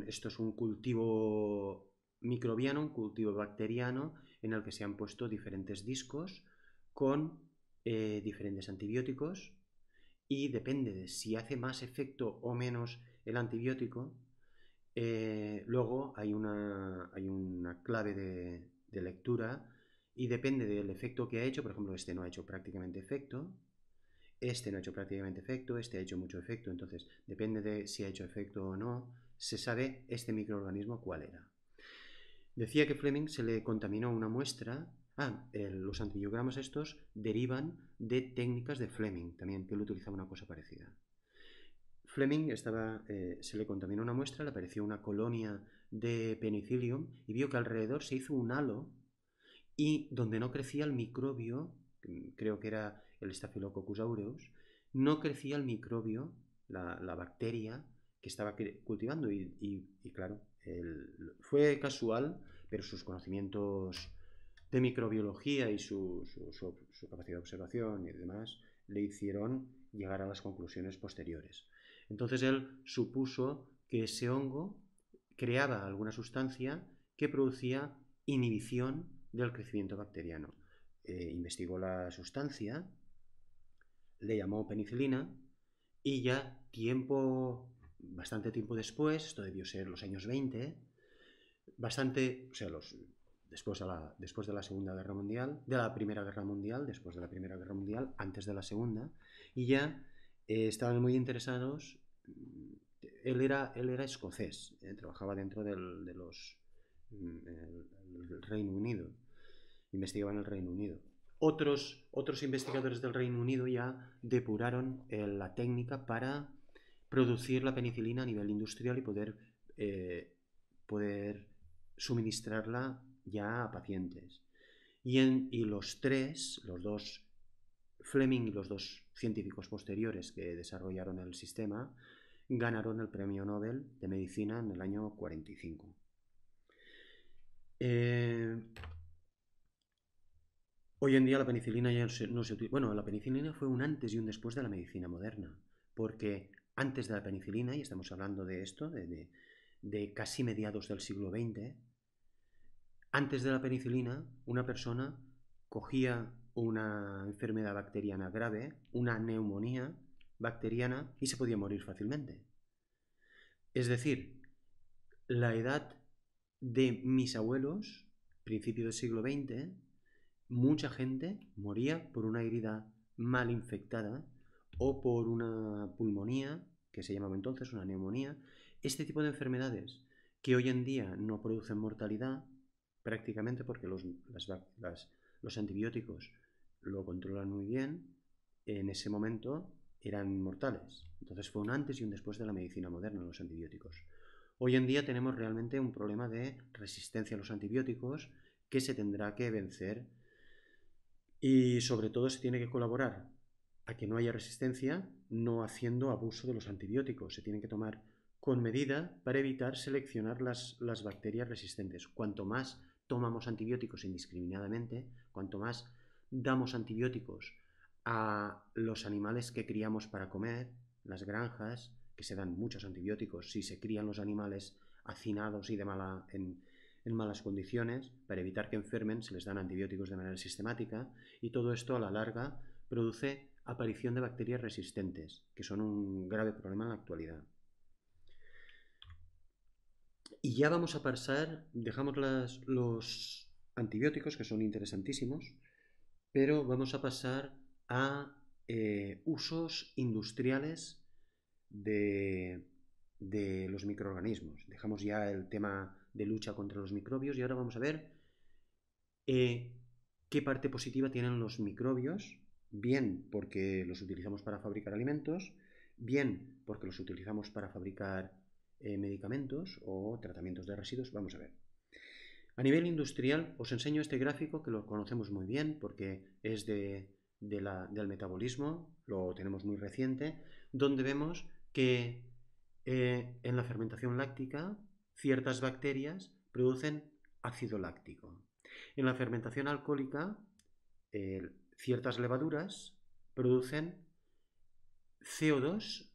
esto es un cultivo microbiano, un cultivo bacteriano, en el que se han puesto diferentes discos con eh, diferentes antibióticos y depende de si hace más efecto o menos el antibiótico, eh, luego hay una, hay una clave de, de, lectura y depende del efecto que ha hecho, por ejemplo, este no ha hecho prácticamente efecto, este no ha hecho prácticamente efecto, este ha hecho mucho efecto, entonces depende de si ha hecho efecto o no, se sabe este microorganismo cuál era. Decía que Fleming se le contaminó una muestra Ah, eh, los antilogramas estos derivan de técnicas de Fleming, también que él utilizaba una cosa parecida. Fleming estaba, eh, se le contaminó una muestra, le apareció una colonia de penicillium y vio que alrededor se hizo un halo y donde no crecía el microbio, creo que era el Staphylococcus aureus, no crecía el microbio, la, bacteria que estaba cultivando y, claro, fue casual, pero sus conocimientos de microbiología y su, capacidad de observación y demás le hicieron llegar a las conclusiones posteriores. Entonces él supuso que ese hongo creaba alguna sustancia que producía inhibición del crecimiento bacteriano. Eh, investigó la sustancia, le llamó penicilina y ya tiempo, bastante tiempo después, esto debió ser los años 20, bastante, o sea, los, después de, la, Segunda Guerra Mundial, de la Primera Guerra Mundial, después de la Primera Guerra Mundial, antes de la Segunda, y ya eh, estaban muy interesados. Mm, él era, él era escocés, eh, trabajaba dentro del, mm, Reino Unido, investigaba en el Reino Unido. Otros, otros investigadores del Reino Unido ya depuraron eh, la técnica para producir la penicilina a nivel industrial y poder, poder suministrarla ya a pacientes. Y, en, los tres, los dos Fleming y los dos científicos posteriores que desarrollaron el sistema, ganaron el Premio Nobel de Medicina en el año 45. Eh, hoy en día la penicilina ya no se utiliza. Bueno, la penicilina fue un antes y un después de la medicina moderna, porque antes de la penicilina, y estamos hablando de esto, de, de casi mediados del siglo XX, antes de la penicilina, una persona cogía una enfermedad bacteriana grave, una neumonía bacteriana, y se podía morir fácilmente. Es decir, la edad de mis abuelos, principio del siglo XX, mucha gente moría por una herida mal infectada o por una pulmonía, que se llamaba entonces una neumonía, este tipo de enfermedades que hoy en día no producen mortalidad, prácticamente porque los, los antibióticos lo controlan muy bien, en ese momento eran mortales. Entonces fue un antes y un después de la medicina moderna, los antibióticos. Hoy en día tenemos realmente un problema de resistencia a los antibióticos que se tendrá que vencer y sobre todo se tiene que colaborar a que no haya resistencia no haciendo abuso de los antibióticos. Se tienen que tomar con medida para evitar seleccionar las, las bacterias resistentes. Cuanto más tomamos antibióticos indiscriminadamente, cuanto más damos antibióticos a los animales que criamos para comer, las granjas, que se dan muchos antibióticos si se crían los animales hacinados y de mala, en malas condiciones, para evitar que enfermen, se les dan antibióticos de manera sistemática, y todo esto a la larga produce aparición de bacterias resistentes, que son un grave problema en la actualidad. Y ya vamos a pasar, dejamos los antibióticos que son interesantísimos, pero vamos a pasar a eh, usos industriales de, los microorganismos. Dejamos ya el tema de lucha contra los microbios y ahora vamos a ver eh, qué parte positiva tienen los microbios, bien porque los utilizamos para fabricar alimentos, bien porque los utilizamos para fabricar eh, medicamentos o tratamientos de residuos. Vamos a ver. A nivel industrial os enseño este gráfico que lo conocemos muy bien porque es de, del metabolismo, lo tenemos muy reciente, donde vemos que eh, en la fermentación láctica ciertas bacterias producen ácido láctico. En la fermentación alcohólica eh, ciertas levaduras producen CO2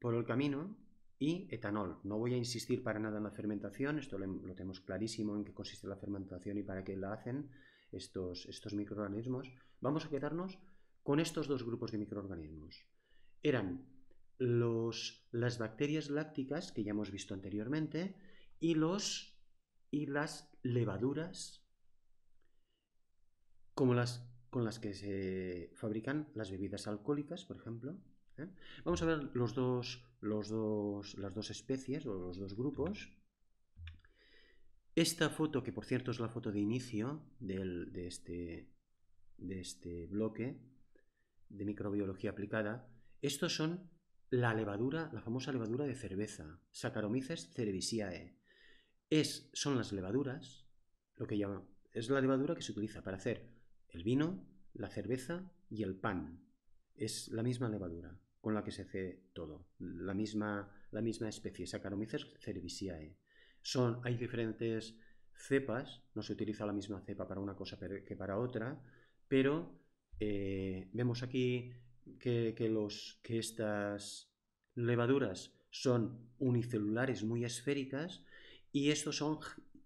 por el camino y etanol. No voy a insistir para nada en la fermentación, esto lo, tenemos clarísimo en qué consiste la fermentación y para qué la hacen estos, estos microorganismos. Vamos a quedarnos con estos dos grupos de microorganismos. Eran las bacterias lácticas, que ya hemos visto anteriormente, y, los, y las levaduras como las, con las que se fabrican las bebidas alcohólicas, por ejemplo, ¿eh? Vamos a ver los dos, las dos especies o los dos grupos. Esta foto, que por cierto es la foto de inicio este, de, este, bloque de microbiología aplicada, estos son la levadura, la famosa levadura de cerveza, Saccharomyces cerevisiae. son las levaduras, lo que llama, es la levadura que se utiliza para hacer el vino, la cerveza y el pan. Es la misma levadura con la que se hace todo. La misma, la misma especie, Saccharomyces cerevisiae. Son, hay diferentes cepas, no se utiliza la misma cepa para una cosa que para otra, pero eh, vemos aquí que, los, que estas levaduras son unicelulares muy esféricas y estos son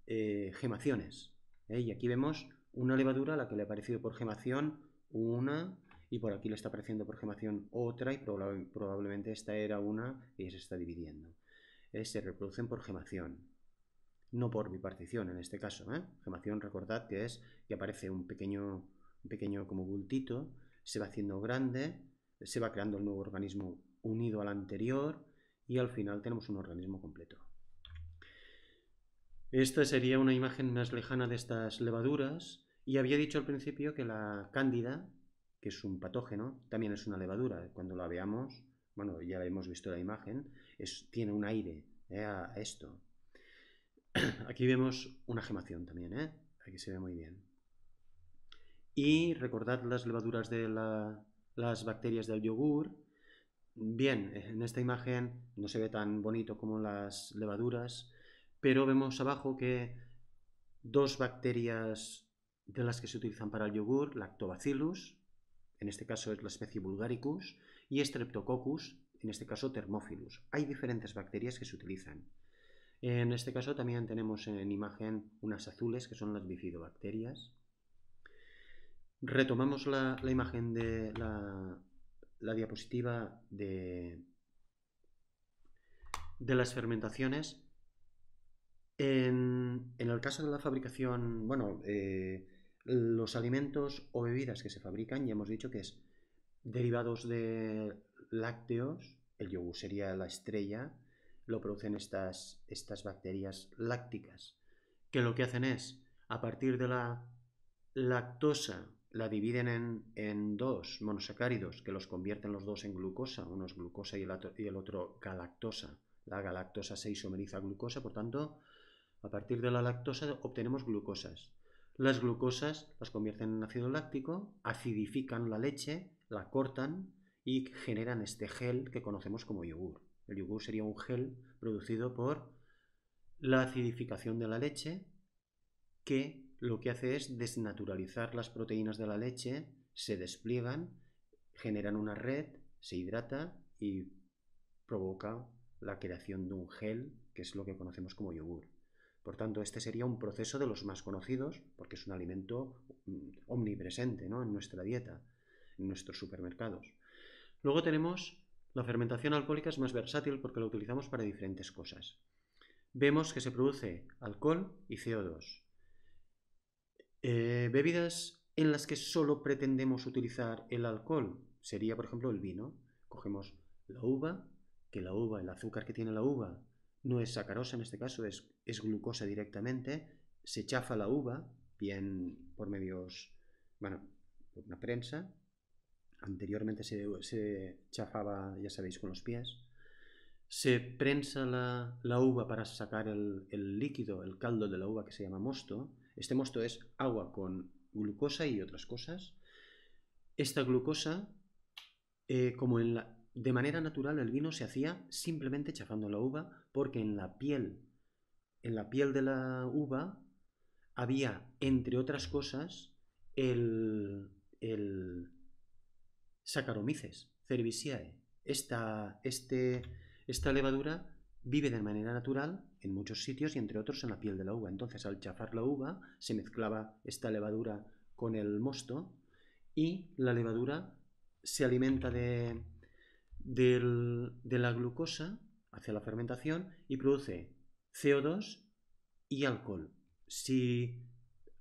eh, gemaciones. ¿eh? Y aquí vemos una levadura a la que le ha parecido por gemación una, y por aquí le está apareciendo por gemación otra y probablemente esta era una y se está dividiendo. se reproducen por gemación, no por bipartición en este caso. ¿eh? Gemación, recordad que es que aparece un pequeño, un pequeño como bultito, se va haciendo grande, se va creando el nuevo organismo unido al anterior y al final tenemos un organismo completo. Esta sería una imagen más lejana de estas levaduras y había dicho al principio que la cándida que es un patógeno, también es una levadura. Cuando la veamos, bueno, ya la hemos visto la imagen, es, tiene un aire eh, a esto. <clears throat> Aquí vemos una gemación también, eh, aquí se ve muy bien. Y recordad las levaduras de las bacterias del yogur. Bien, en esta imagen no se ve tan bonito como las levaduras, pero vemos abajo que dos bacterias de las que se utilizan para el yogur, lactobacillus, en este caso es la especie vulgaricus y Streptococcus, en este caso Thermophilus. Hay diferentes bacterias que se utilizan. En este caso también tenemos en imagen unas azules, que son las bifidobacterias. Retomamos la, imagen de la, diapositiva de, de las fermentaciones. En, en, el caso de la fabricación, bueno, eh, los alimentos o bebidas que se fabrican, ya hemos dicho que es derivados de lácteos, el yogur sería la estrella, lo producen estas, estas bacterias lácticas, que lo que hacen es, a partir de la lactosa, la dividen en, dos monosacáridos, que los convierten los dos en glucosa, uno es glucosa y y el otro galactosa. La galactosa se isomeriza a glucosa, por tanto, a partir de la lactosa obtenemos glucosas. Las glucosas las convierten en ácido láctico, acidifican la leche, la cortan y generan este gel que conocemos como yogur. El yogur sería un gel producido por la acidificación de la leche que lo que hace es desnaturalizar las proteínas de la leche, se despliegan, generan una red, se hidrata y provoca la creación de un gel, que es lo que conocemos como yogur. Por tanto, este sería un proceso de los más conocidos, porque es un alimento mm, omnipresente ¿no? en nuestra dieta, en nuestros supermercados. Luego tenemos la fermentación alcohólica es más versátil porque la utilizamos para diferentes cosas. Vemos que se produce alcohol y CO2. Eh, bebidas en las que solo pretendemos utilizar el alcohol sería, por ejemplo, el vino. Cogemos la uva, que la uva, el azúcar que tiene la uva, no es sacarosa en este caso, es es glucosa directamente, se chafa la uva, bien por medios, bueno, por una prensa, anteriormente se, se chafaba, ya sabéis, con los pies, se prensa la, uva para sacar el, líquido, el caldo de la uva que se llama mosto, este mosto es agua con glucosa y otras cosas, esta glucosa, eh, como en la, de manera natural el vino se hacía simplemente chafando la uva porque en la piel en la piel de la uva había, entre otras cosas, el, el Saccharomyces cerevisiae. Esta, este, esta levadura vive de manera natural en muchos sitios y entre otros en la piel de la uva. Entonces, al chafar la uva, se mezclaba esta levadura con el mosto y la levadura se alimenta de, de la glucosa hacia la fermentación y produce CO2 y alcohol. Si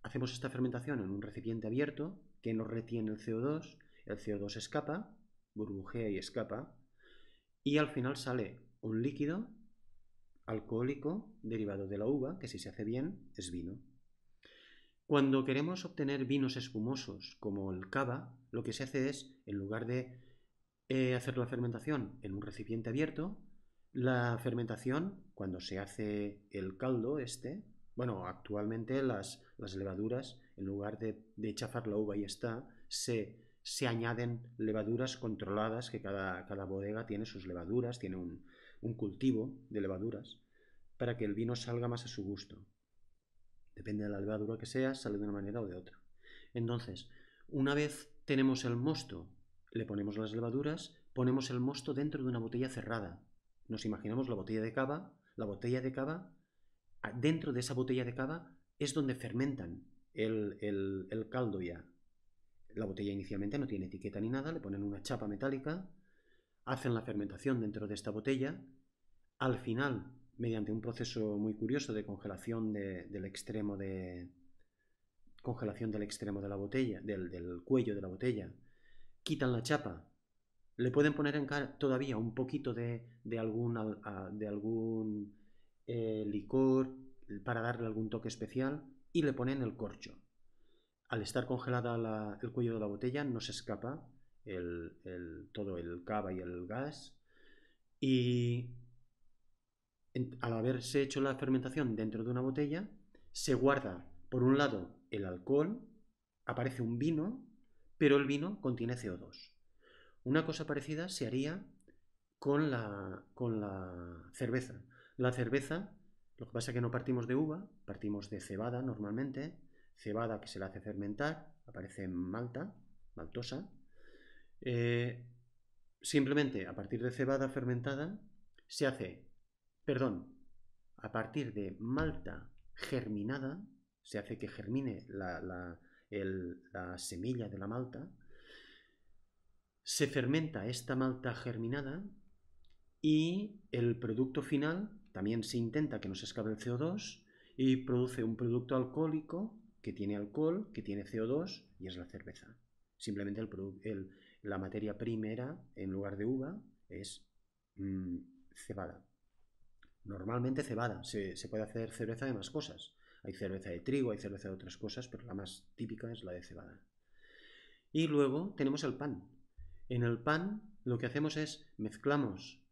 hacemos esta fermentación en un recipiente abierto que no retiene el CO2, el CO2 escapa, burbujea y escapa, y al final sale un líquido alcohólico derivado de la uva, que si se hace bien es vino. Cuando queremos obtener vinos espumosos como el cava, lo que se hace es, en lugar de eh, hacer la fermentación en un recipiente abierto, la fermentación, cuando se hace el caldo este, bueno, actualmente las, levaduras, en lugar de, chafar la uva y está, se, añaden levaduras controladas, que cada, cada bodega tiene sus levaduras, tiene un, un cultivo de levaduras, para que el vino salga más a su gusto. Depende de la levadura que sea, sale de una manera o de otra. Entonces, una vez tenemos el mosto, le ponemos las levaduras, ponemos el mosto dentro de una botella cerrada, nos imaginamos la botella de cava, la botella de cava, dentro de esa botella de cava es donde fermentan el, caldo ya. La botella inicialmente no tiene etiqueta ni nada, le ponen una chapa metálica, hacen la fermentación dentro de esta botella, al final, mediante un proceso muy curioso de congelación del extremo de congelación del extremo de la botella, del, del cuello de la botella, quitan la chapa le pueden poner en todavía un poquito de, algún, de algún eh, licor para darle algún toque especial y le ponen el corcho. Al estar congelada el cuello de la botella no se escapa el, todo el cava y el gas y al haberse hecho la fermentación dentro de una botella se guarda por un lado el alcohol, aparece un vino, pero el vino contiene CO2. Una cosa parecida se haría con la, con la cerveza. La cerveza, lo que pasa es que no partimos de uva, partimos de cebada normalmente, cebada que se la hace fermentar, aparece en malta, maltosa. Eh, simplemente a partir de cebada fermentada se hace, perdón, a partir de malta germinada, se hace que germine la, la semilla de la malta, se fermenta esta malta germinada y el producto final también se intenta que no se escape el CO2 y produce un producto alcohólico que tiene alcohol, que tiene CO2 y es la cerveza. Simplemente el la materia primera en lugar de uva es mm, cebada. Normalmente cebada, se, se puede hacer cerveza de más cosas. Hay cerveza de trigo, hay cerveza de otras cosas, pero la más típica es la de cebada. Y luego tenemos el pan, en el pan lo que hacemos es mezclamos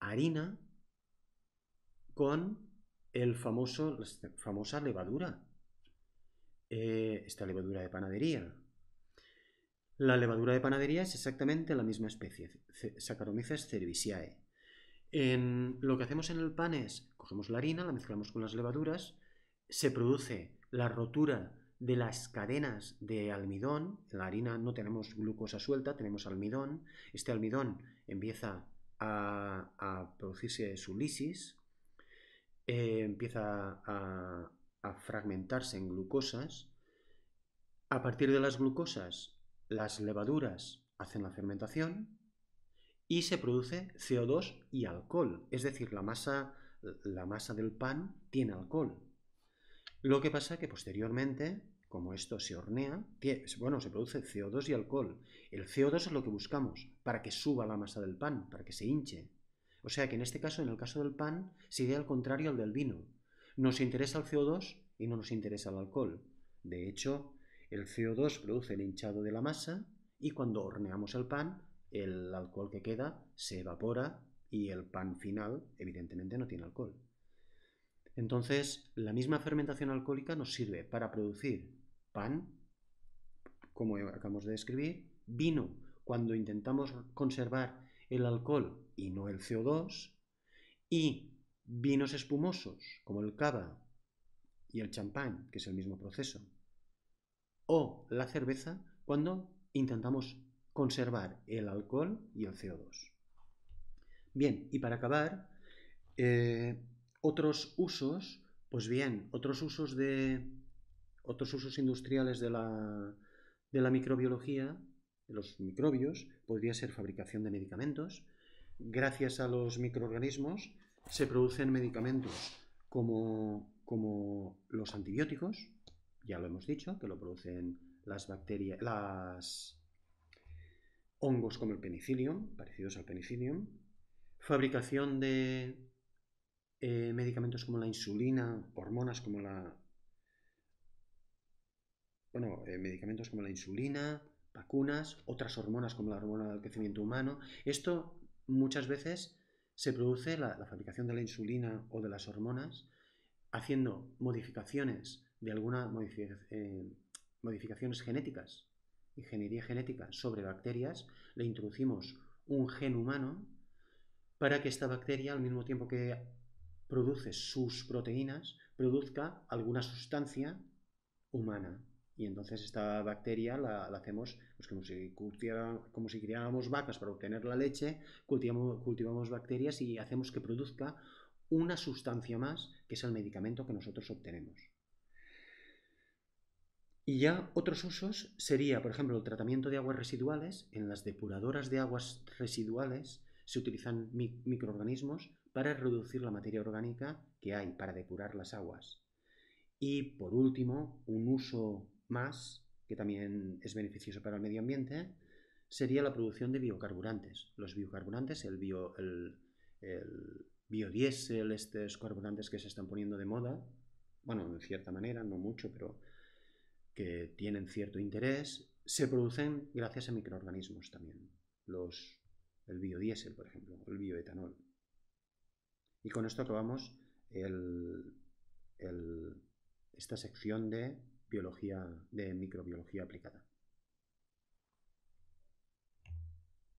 harina con el famoso, la famosa levadura. Eh, esta levadura de panadería. La levadura de panadería es exactamente la misma especie, Saccharomyces cerevisiae. En, lo que hacemos en el pan es, cogemos la harina, la mezclamos con las levaduras, se produce la rotura de las cadenas de almidón, en la harina no tenemos glucosa suelta, tenemos almidón, este almidón empieza a, producirse su lisis, eh, empieza a, a fragmentarse en glucosas, a partir de las glucosas las levaduras hacen la fermentación y se produce CO2 y alcohol, es decir, la masa, la masa del pan tiene alcohol, lo que pasa es que posteriormente, como esto se hornea, bueno, se produce CO2 y alcohol. El CO2 es lo que buscamos para que suba la masa del pan, para que se hinche. O sea que en este caso, en el caso del pan, se idea al contrario al del vino. Nos interesa el CO2 y no nos interesa el alcohol. De hecho, el CO2 produce el hinchado de la masa y cuando horneamos el pan, el alcohol que queda se evapora y el pan final, evidentemente, no tiene alcohol. Entonces, la misma fermentación alcohólica nos sirve para producir pan, como acabamos de describir, vino, cuando intentamos conservar el alcohol y no el CO2, y vinos espumosos, como el cava y el champán, que es el mismo proceso, o la cerveza, cuando intentamos conservar el alcohol y el CO2. Bien, y para acabar, eh, otros usos, pues bien, otros usos de otros usos industriales de la, microbiología, de los microbios, podría ser fabricación de medicamentos. Gracias a los microorganismos se producen medicamentos como, como los antibióticos, ya lo hemos dicho, que lo producen las bacterias, las hongos como el penicillium, parecidos al penicillium, fabricación de eh, medicamentos como la insulina, hormonas como la... Bueno, eh, medicamentos como la insulina, vacunas, otras hormonas como la hormona del crecimiento humano. Esto muchas veces se produce la, fabricación de la insulina o de las hormonas haciendo modificaciones de alguna eh, modificaciones genéticas, ingeniería genética sobre bacterias, le introducimos un gen humano para que esta bacteria, al mismo tiempo que produce sus proteínas, produzca alguna sustancia humana. Y entonces esta bacteria la, hacemos pues como, si como si criáramos vacas para obtener la leche, cultivamos, cultivamos bacterias y hacemos que produzca una sustancia más, que es el medicamento que nosotros obtenemos. Y ya otros usos sería, por ejemplo, el tratamiento de aguas residuales. En las depuradoras de aguas residuales se utilizan microorganismos para reducir la materia orgánica que hay, para depurar las aguas. Y por último, un uso más, que también es beneficioso para el medio ambiente, sería la producción de biocarburantes. Los biocarburantes, el, bio, biodiesel, estos carburantes que se están poniendo de moda, bueno, en cierta manera, no mucho, pero que tienen cierto interés, se producen gracias a microorganismos también. Los, el biodiesel, por ejemplo, el bioetanol. Y con esto acabamos esta sección de biología, de microbiología aplicada.